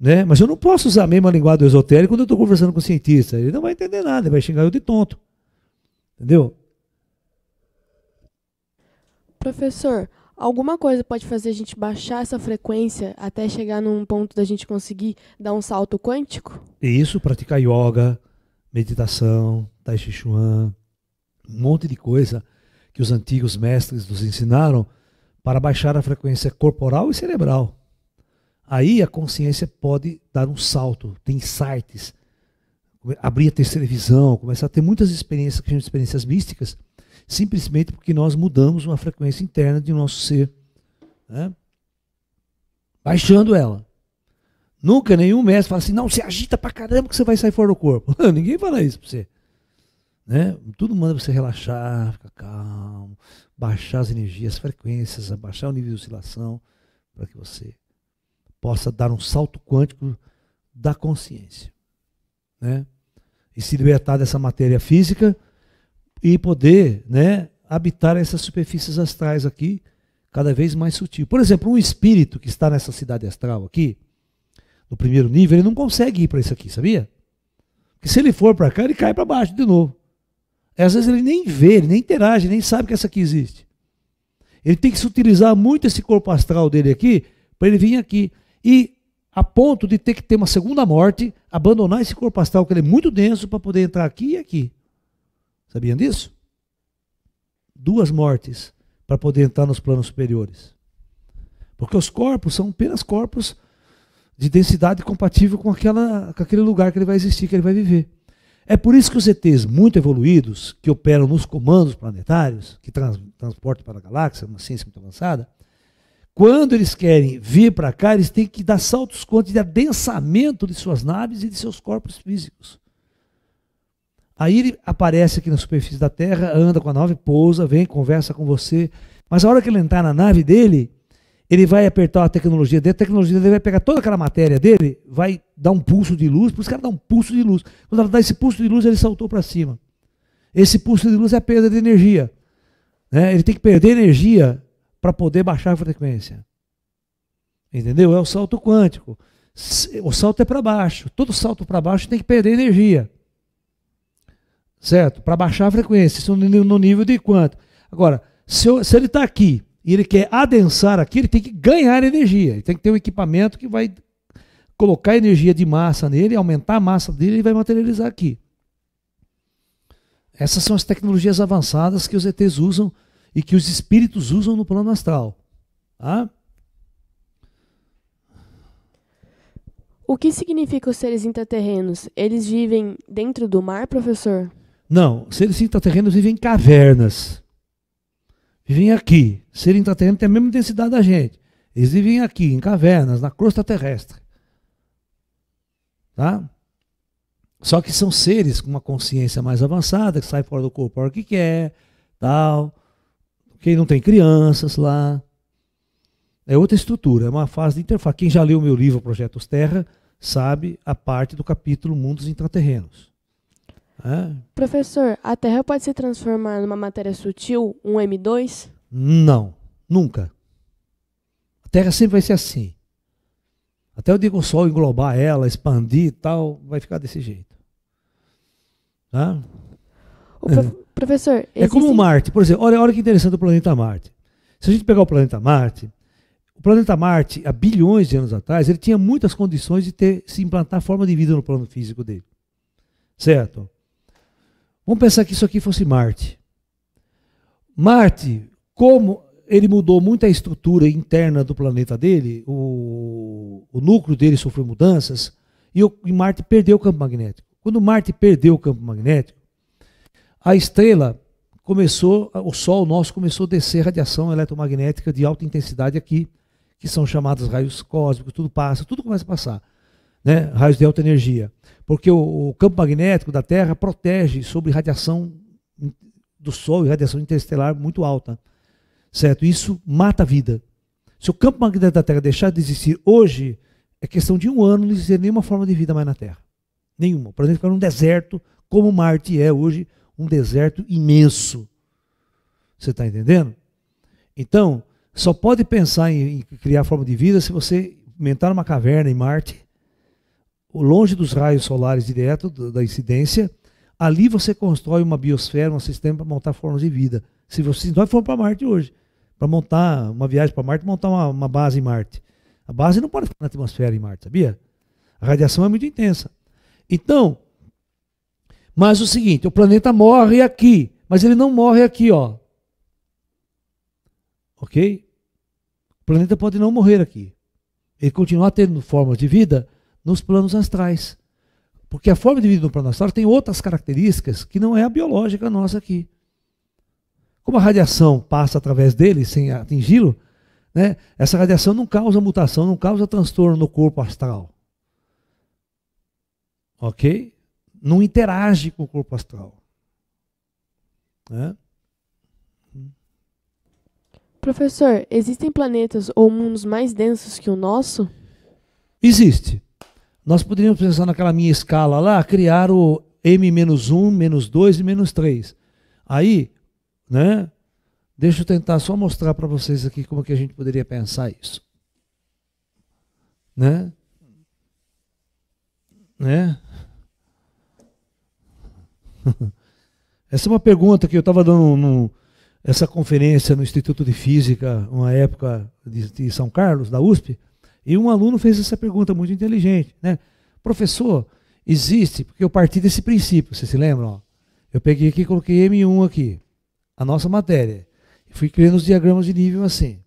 Né? Mas eu não posso usar a mesma linguagem do esotérico quando eu estou conversando com o cientista. Ele não vai entender nada, ele vai xingar eu de tonto. Entendeu? Professor, Alguma coisa pode fazer a gente baixar essa frequência até chegar num ponto da gente conseguir dar um salto quântico? Isso, praticar yoga, meditação, tai chi chuan, um monte de coisa que os antigos mestres nos ensinaram para baixar a frequência corporal e cerebral. Aí a consciência pode dar um salto, tem insights, abrir a terceira visão, começar a ter muitas experiências que chamam de experiências místicas simplesmente porque nós mudamos uma frequência interna de nosso ser, né? baixando ela. Nunca nenhum mestre fala assim, não, você agita pra caramba que você vai sair fora do corpo. Ninguém fala isso pra você. Né? Tudo manda você relaxar, ficar calmo, baixar as energias, as frequências, abaixar o nível de oscilação, para que você possa dar um salto quântico da consciência. Né? E se libertar dessa matéria física e poder né, habitar essas superfícies astrais aqui, cada vez mais sutil. Por exemplo, um espírito que está nessa cidade astral aqui, no primeiro nível, ele não consegue ir para isso aqui, sabia? Porque se ele for para cá, ele cai para baixo de novo. Às vezes ele nem vê, ele nem interage, nem sabe que essa aqui existe. Ele tem que se utilizar muito esse corpo astral dele aqui para ele vir aqui. E a ponto de ter que ter uma segunda morte, abandonar esse corpo astral, que ele é muito denso, para poder entrar aqui e aqui. Sabiam disso? Duas mortes para poder entrar nos planos superiores. Porque os corpos são apenas corpos de densidade compatível com, aquela, com aquele lugar que ele vai existir, que ele vai viver. É por isso que os ETs muito evoluídos, que operam nos comandos planetários, que trans, transportam para a galáxia, uma ciência muito avançada, quando eles querem vir para cá, eles têm que dar saltos quantos de adensamento de suas naves e de seus corpos físicos. Aí ele aparece aqui na superfície da Terra, anda com a nave, pousa, vem, conversa com você. Mas a hora que ele entrar na nave dele, ele vai apertar a tecnologia dele, a tecnologia dele vai pegar toda aquela matéria dele, vai dar um pulso de luz, por isso que ela dá um pulso de luz. Quando ela dá esse pulso de luz, ele saltou para cima. Esse pulso de luz é a perda de energia. Né? Ele tem que perder energia para poder baixar a frequência. Entendeu? É o salto quântico. O salto é para baixo. Todo salto para baixo tem que perder energia certo? Para baixar a frequência, isso no nível de quanto? Agora, se, eu, se ele está aqui e ele quer adensar aqui, ele tem que ganhar energia, ele tem que ter um equipamento que vai colocar energia de massa nele, aumentar a massa dele e vai materializar aqui. Essas são as tecnologias avançadas que os ETs usam e que os espíritos usam no plano astral. Tá? O que significa os seres intraterrenos? Eles vivem dentro do mar, professor? Não, seres intraterrenos vivem em cavernas. Vivem aqui. Ser intraterreno tem a mesma densidade da gente. Eles vivem aqui, em cavernas, na crosta terrestre. Tá? Só que são seres com uma consciência mais avançada, que sai fora do corpo a hora que quer, tal. Quem não tem crianças lá. É outra estrutura, é uma fase de interface. Quem já leu o meu livro Projetos Terra sabe a parte do capítulo Mundos Intraterrenos. É. Professor, a Terra pode se transformar numa matéria sutil, um M2? Não, nunca. A Terra sempre vai ser assim. Até eu digo o Sol englobar ela, expandir e tal, vai ficar desse jeito. Tá? Prof... Professor. É como Marte, por exemplo. Olha, olha que interessante o planeta Marte. Se a gente pegar o planeta Marte, o planeta Marte, há bilhões de anos atrás, ele tinha muitas condições de ter se implantar forma de vida no plano físico dele. Certo? Vamos pensar que isso aqui fosse Marte. Marte, como ele mudou muito a estrutura interna do planeta dele, o, o núcleo dele sofreu mudanças, e, o, e Marte perdeu o campo magnético. Quando Marte perdeu o campo magnético, a estrela começou, o Sol nosso começou a descer radiação eletromagnética de alta intensidade aqui, que são chamados raios cósmicos, tudo passa, tudo começa a passar né, raios de alta energia. Porque o, o campo magnético da Terra protege sobre radiação do Sol e radiação interestelar muito alta. Certo? Isso mata a vida. Se o campo magnético da Terra deixar de existir hoje, é questão de um ano não existir nenhuma forma de vida mais na Terra. Nenhuma. Por exemplo, ficar num deserto, como Marte é hoje, um deserto imenso. Você está entendendo? Então, só pode pensar em, em, criar forma de vida se você inventar uma caverna em Marte longe dos raios solares direto da incidência, ali você constrói uma biosfera, um sistema para montar formas de vida. Se, você, se nós formos para Marte hoje, para montar uma viagem para Marte, montar uma, uma, base em Marte. A base não pode ficar na atmosfera em Marte, sabia? A radiação é muito intensa. Então, mas o seguinte, o planeta morre aqui, mas ele não morre aqui, ó. Ok? O planeta pode não morrer aqui. Ele continuar tendo formas de vida, nos planos astrais. Porque a forma de vida no plano astral tem outras características que não é a biológica nossa aqui. Como a radiação passa através dele sem atingi-lo, né, essa radiação não causa mutação, não causa transtorno no corpo astral. Ok? Não interage com o corpo astral. Né? Professor, existem planetas ou mundos mais densos que o nosso? Existe. Nós poderíamos pensar naquela minha escala lá, criar o M-1, menos 2 e menos 3. Aí, né? Deixa eu tentar só mostrar para vocês aqui como é que a gente poderia pensar isso. Né? Né? Essa é uma pergunta que eu estava dando num, essa conferência no Instituto de Física, uma época de, de São Carlos, da USP, e um aluno fez essa pergunta muito inteligente, né? Professor, existe, porque eu parti desse princípio, vocês se lembram? Eu peguei aqui e coloquei M1 aqui, a nossa matéria. E fui criando os diagramas de nível assim.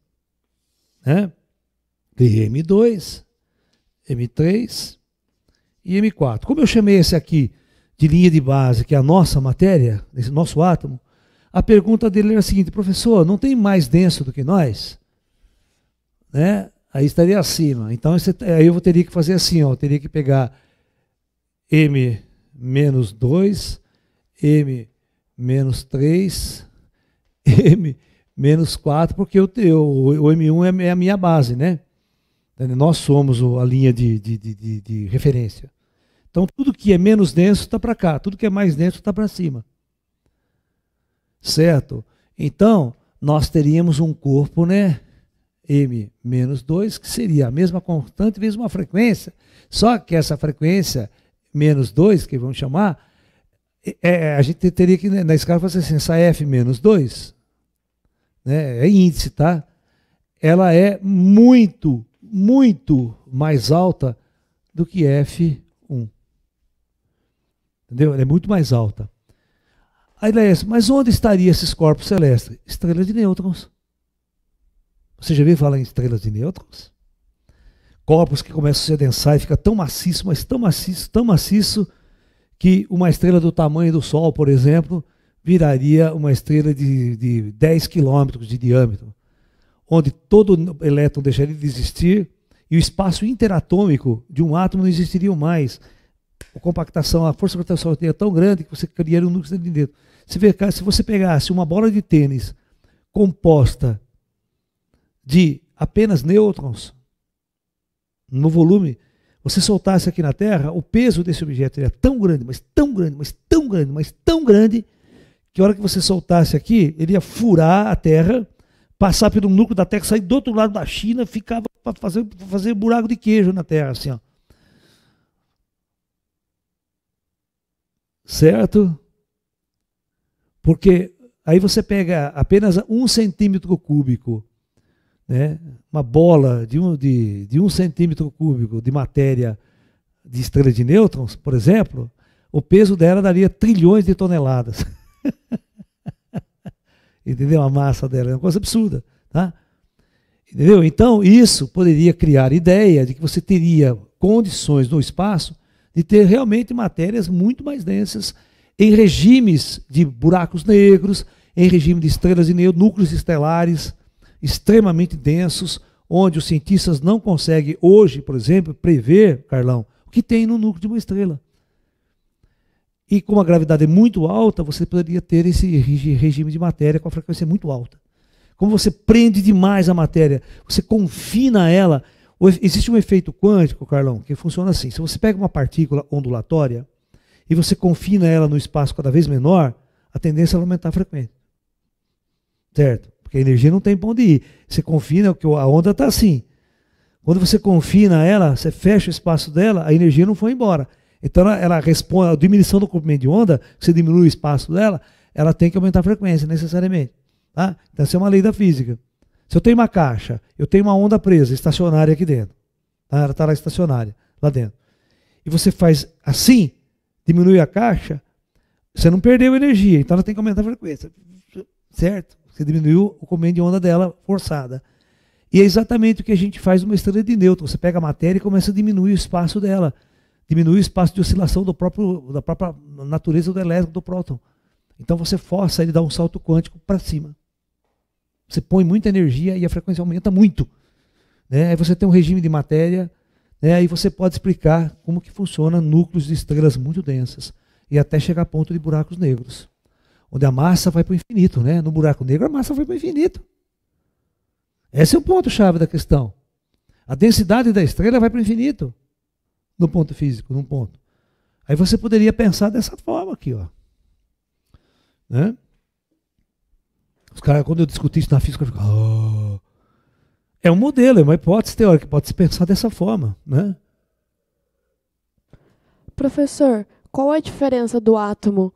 Né? Criei M2, M3 e M4. Como eu chamei esse aqui de linha de base, que é a nossa matéria, esse nosso átomo, a pergunta dele era a seguinte, professor, não tem mais denso do que nós? Né? Aí estaria acima. Então esse, aí eu teria que fazer assim, ó, eu teria que pegar M menos 2, M menos 3, M menos 4, porque eu, eu, o M1 é, é, a minha base, né? Nós somos a linha de, de, de, de referência. Então tudo que é menos denso está para cá, tudo que é mais denso está para cima. Certo? Então, nós teríamos um corpo, né? m menos 2, que seria a mesma constante vezes uma frequência. Só que essa frequência menos 2, que vamos chamar, é, é, a gente teria que, né, na escala, fazer assim, essa f menos 2, né, é índice, tá? Ela é muito, muito mais alta do que f1. Entendeu? Ela é muito mais alta. Aí, Laércio, mas onde estariam esses corpos celestes? Estrelas de nêutrons. Você já viu falar em estrelas de nêutrons? Corpos que começam a se adensar e fica tão maciço, mas tão maciço, tão maciço, que uma estrela do tamanho do Sol, por exemplo, viraria uma estrela de, de 10 quilômetros de diâmetro, onde todo elétron deixaria de existir e o espaço interatômico de um átomo não existiria mais. A compactação, a força gravitacional seria tão grande que você criaria um núcleo de dentro. se você pegasse uma bola de tênis composta de apenas nêutrons no volume, você soltasse aqui na Terra, o peso desse objeto é tão grande, mas tão grande, mas tão grande, mas tão grande, que a hora que você soltasse aqui, ele ia furar a Terra, passar pelo núcleo da Terra, sair do outro lado da China, ficava para fazer, fazer buraco de queijo na Terra, assim, ó. Certo? Porque aí você pega apenas um centímetro cúbico né, uma bola de um, de, de um centímetro cúbico de matéria de estrela de nêutrons, por exemplo, o peso dela daria trilhões de toneladas. Entendeu? A massa dela é uma coisa absurda. Tá? Entendeu? Então, isso poderia criar ideia de que você teria condições no espaço de ter realmente matérias muito mais densas em regimes de buracos negros, em regime de estrelas de nêutrons, núcleos estelares, extremamente densos, onde os cientistas não conseguem hoje, por exemplo, prever, Carlão, o que tem no núcleo de uma estrela. E como a gravidade é muito alta, você poderia ter esse regime de matéria com a frequência muito alta. Como você prende demais a matéria, você confina ela. Existe um efeito quântico, Carlão, que funciona assim. Se você pega uma partícula ondulatória e você confina ela no espaço cada vez menor, a tendência é aumentar a frequência. Certo? Porque a energia não tem para onde ir. Você confina, né, que a onda está assim. Quando você confina ela, você fecha o espaço dela, a energia não foi embora. Então ela, ela responde, a diminuição do comprimento de onda, você diminui o espaço dela, ela tem que aumentar a frequência necessariamente. Tá? Então essa é uma lei da física. Se eu tenho uma caixa, eu tenho uma onda presa, estacionária aqui dentro. Tá? Ela está lá estacionária, lá dentro. E você faz assim, diminui a caixa, você não perdeu energia, então ela tem que aumentar a frequência. Certo? Você diminuiu o comando de onda dela forçada. E é exatamente o que a gente faz numa estrela de nêutrons. Você pega a matéria e começa a diminuir o espaço dela. Diminui o espaço de oscilação do próprio, da própria natureza do elétron do próton. Então você força ele a dar um salto quântico para cima. Você põe muita energia e a frequência aumenta muito. Né? Aí você tem um regime de matéria, né? aí você pode explicar como que funciona núcleos de estrelas muito densas e até chegar a ponto de buracos negros onde a massa vai para o infinito, né? No buraco negro a massa vai para o infinito. Esse é o ponto-chave da questão. A densidade da estrela vai para o infinito, no ponto físico, num ponto. Aí você poderia pensar dessa forma aqui, ó. Né? Os caras, quando eu discuti isso na física, ficam. Oh. É um modelo, é uma hipótese teórica, pode se pensar dessa forma, né? Professor, qual a diferença do átomo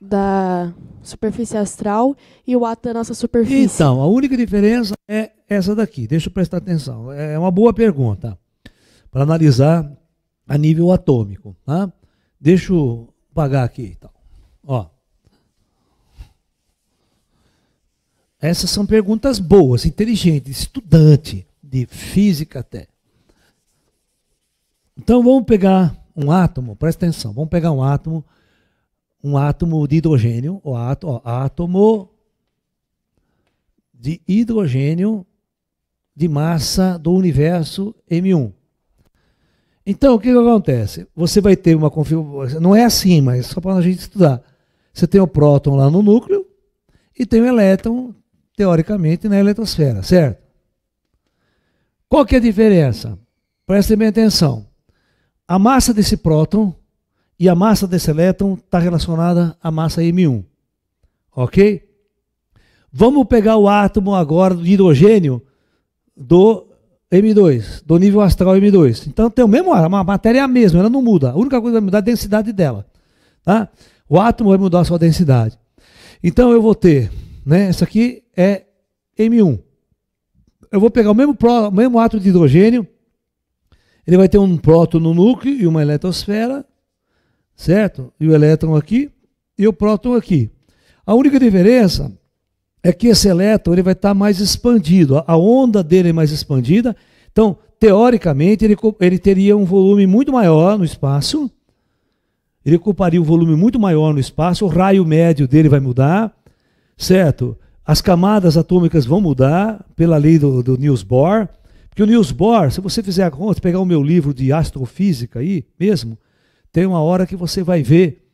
da superfície astral e o ato da nossa superfície? Então, a única diferença é essa daqui. Deixa eu prestar atenção. É uma boa pergunta para analisar a nível atômico. Tá? Deixa eu pagar aqui. Então. Ó. Essas são perguntas boas, inteligentes, estudante de física até. Então vamos pegar um átomo, presta atenção, vamos pegar um átomo um átomo de hidrogênio, o átomo, átomo de hidrogênio de massa do universo M1. Então, o que acontece? Você vai ter uma configuração. Não é assim, mas só para a gente estudar. Você tem o próton lá no núcleo e tem o elétron, teoricamente, na eletrosfera, certo? Qual que é a diferença? Prestem bem atenção. A massa desse próton e a massa desse elétron está relacionada à massa M1. Ok? Vamos pegar o átomo agora de hidrogênio do M2, do nível astral M2. Então tem o mesmo átomo, a matéria é a mesma, ela não muda. A única coisa que vai mudar é a densidade dela. Tá? O átomo vai mudar a sua densidade. Então eu vou ter, né? Essa aqui é M1. Eu vou pegar o mesmo, pró, o mesmo átomo de hidrogênio, ele vai ter um próton no núcleo e uma eletrosfera, certo? E o elétron aqui e o próton aqui. A única diferença é que esse elétron ele vai estar mais expandido, a onda dele é mais expandida, então, teoricamente, ele, ele teria um volume muito maior no espaço, ele ocuparia um volume muito maior no espaço, o raio médio dele vai mudar, certo? As camadas atômicas vão mudar pela lei do, do Niels Bohr, porque o Niels Bohr, se você fizer a conta, pegar o meu livro de astrofísica aí mesmo, tem uma hora que você vai ver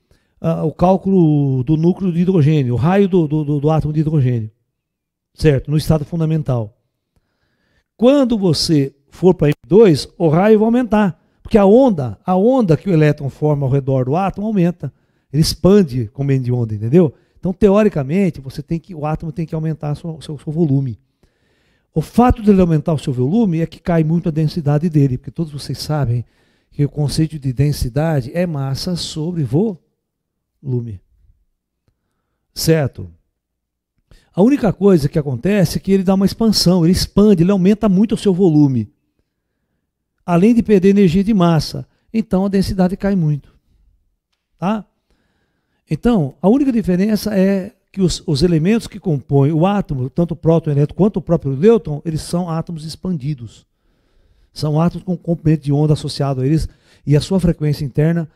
ah, o cálculo do núcleo de hidrogênio, o raio do, do, do, átomo de hidrogênio, certo? No estado fundamental. Quando você for para M2, o raio vai aumentar, porque a onda, a onda que o elétron forma ao redor do átomo aumenta, ele expande com meio de onda, entendeu? Então, teoricamente, você tem que, o átomo tem que aumentar o seu, seu, volume. O fato dele aumentar o seu volume é que cai muito a densidade dele, porque todos vocês sabem que o conceito de densidade é massa sobre volume. Certo? A única coisa que acontece é que ele dá uma expansão, ele expande, ele aumenta muito o seu volume. Além de perder energia de massa, então a densidade cai muito. Tá? Então, a única diferença é que os, os, elementos que compõem o átomo, tanto o próton elétrico quanto o próprio nêutron, eles são átomos expandidos. São átomos com comprimento de onda associado a eles e a sua frequência interna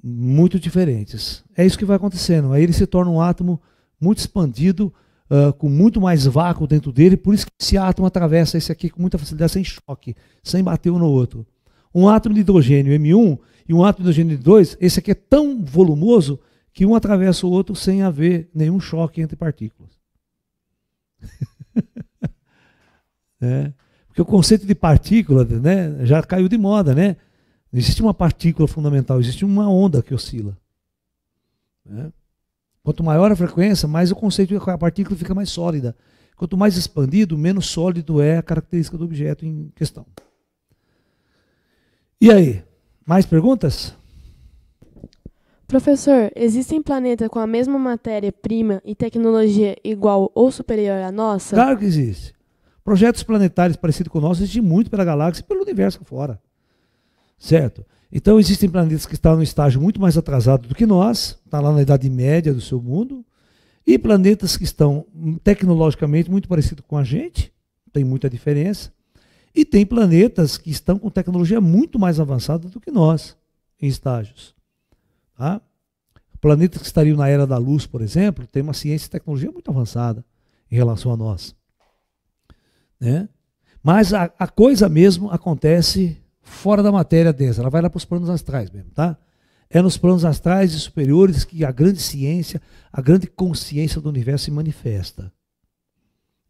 muito diferentes. É isso que vai acontecendo. Aí ele se torna um átomo muito expandido, uh, com muito mais vácuo dentro dele, por isso que esse átomo atravessa esse aqui com muita facilidade, sem choque, sem bater um no outro. Um átomo de hidrogênio M1 e um átomo de hidrogênio M2, esse aqui é tão volumoso que um atravessa o outro sem haver nenhum choque entre partículas. é. Porque o conceito de partícula né, já caiu de moda, né? Não existe uma partícula fundamental, existe uma onda que oscila. Né? Quanto maior a frequência, mais o conceito de a partícula fica mais sólida. Quanto mais expandido, menos sólido é a característica do objeto em questão. E aí, mais perguntas? Professor, existem planetas com a mesma matéria-prima e tecnologia igual ou superior à nossa? Claro que existe. Projetos planetários parecidos com o nosso existem muito pela galáxia e pelo universo fora. Certo? Então existem planetas que estão em um estágio muito mais atrasado do que nós, está lá na idade média do seu mundo, e planetas que estão tecnologicamente muito parecidos com a gente, tem muita diferença, e tem planetas que estão com tecnologia muito mais avançada do que nós, em estágios. Tá? Planetas que estariam na era da luz, por exemplo, têm uma ciência e tecnologia muito avançada em relação a nós. Né? Mas a, a coisa mesmo acontece fora da matéria densa, ela vai lá para os planos astrais mesmo, tá? É nos planos astrais e superiores que a grande ciência, a grande consciência do universo se manifesta.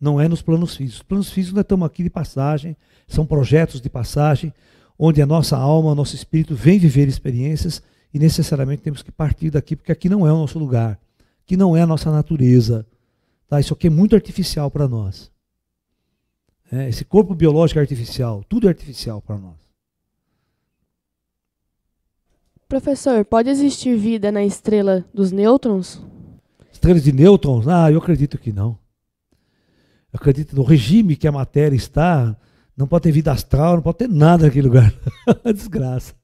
Não é nos planos físicos. Os planos físicos nós estamos aqui de passagem, são projetos de passagem, onde a nossa alma, o nosso espírito vem viver experiências e necessariamente temos que partir daqui, porque aqui não é o nosso lugar, que não é a nossa natureza. Tá? Isso aqui é muito artificial para nós. Né? Esse corpo biológico é artificial, tudo é artificial para nós. Professor, pode existir vida na estrela dos nêutrons? Estrelas de nêutrons? Ah, eu acredito que não. Eu acredito no regime que a matéria está, não pode ter vida astral, não pode ter nada naquele lugar. É desgraça.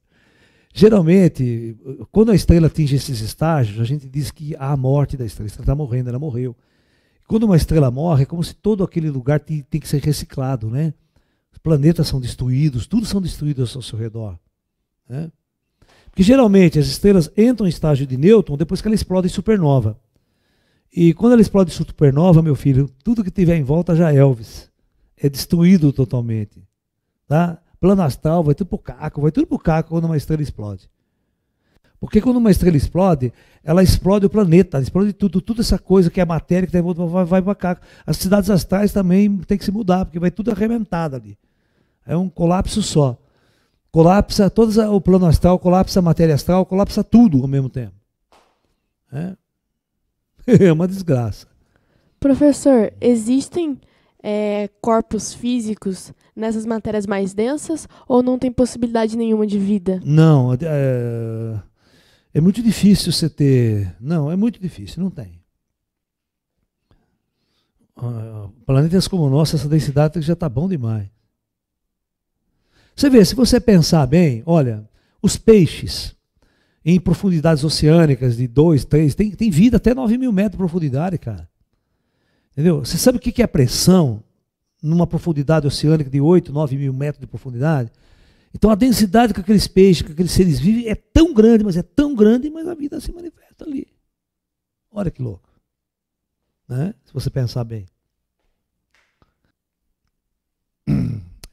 Geralmente, quando a estrela atinge esses estágios, a gente diz que há a morte da estrela. A estrela está morrendo, ela morreu. Quando uma estrela morre, é como se todo aquele lugar tem, tem que ser reciclado, né? Os planetas são destruídos, tudo são destruídos ao seu redor. Né? Porque geralmente as estrelas entram em estágio de Newton depois que ela explode em supernova. E quando ela explode em supernova, meu filho, tudo que tiver em volta já é Elvis. É destruído totalmente. Tá? Plano astral, vai tudo pro caco, vai tudo pro caco quando uma estrela explode. Porque quando uma estrela explode, ela explode o planeta, ela explode tudo, tudo essa coisa que é matéria que tá, vai, vai para cá. As cidades astrais também tem que se mudar, porque vai tudo arrebentado ali. É um colapso só. Colapsa todo o plano astral, colapsa a matéria astral, colapsa tudo ao mesmo tempo. É, é uma desgraça. Professor, existem é, corpos físicos nessas matérias mais densas ou não tem possibilidade nenhuma de vida? Não, é, é muito difícil você ter. Não, é muito difícil, não tem. Ah, planetas como o nosso, essa densidade já está bom demais. Você vê, se você pensar bem, olha, os peixes em profundidades oceânicas de 2, 3, tem, tem vida até 9 mil metros de profundidade, cara. Entendeu? Você sabe o que é pressão numa profundidade oceânica de 8, 9 mil metros de profundidade? Então a densidade que aqueles peixes, que aqueles seres vivem é tão grande, mas é tão grande, mas a vida se manifesta ali. Olha que louco. Né? Se você pensar bem.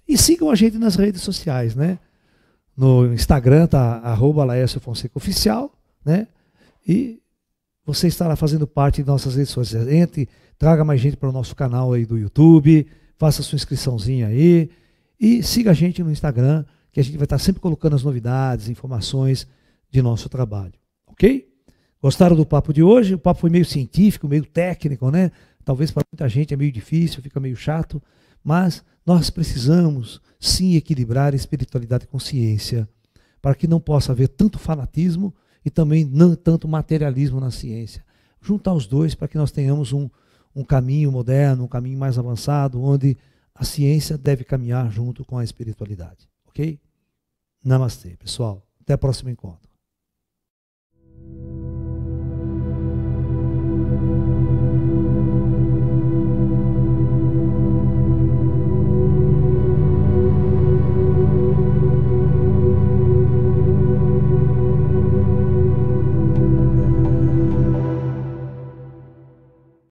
E sigam a gente nas redes sociais, né? No Instagram tá arroba Laércio Fonseca Oficial, né? E você estará fazendo parte de nossas redes sociais. Entre, traga mais gente para o nosso canal aí do YouTube, faça sua inscriçãozinha aí e siga a gente no Instagram, que a gente vai estar sempre colocando as novidades, informações de nosso trabalho. Ok? Gostaram do papo de hoje? O papo foi meio científico, meio técnico, né? Talvez para muita gente é meio difícil, fica meio chato, mas nós precisamos sim equilibrar espiritualidade e consciência para que não possa haver tanto fanatismo e também não tanto materialismo na ciência. Juntar os dois para que nós tenhamos um, um caminho moderno, um caminho mais avançado, onde a ciência deve caminhar junto com a espiritualidade. Ok? Namastê, pessoal. Até o próximo encontro.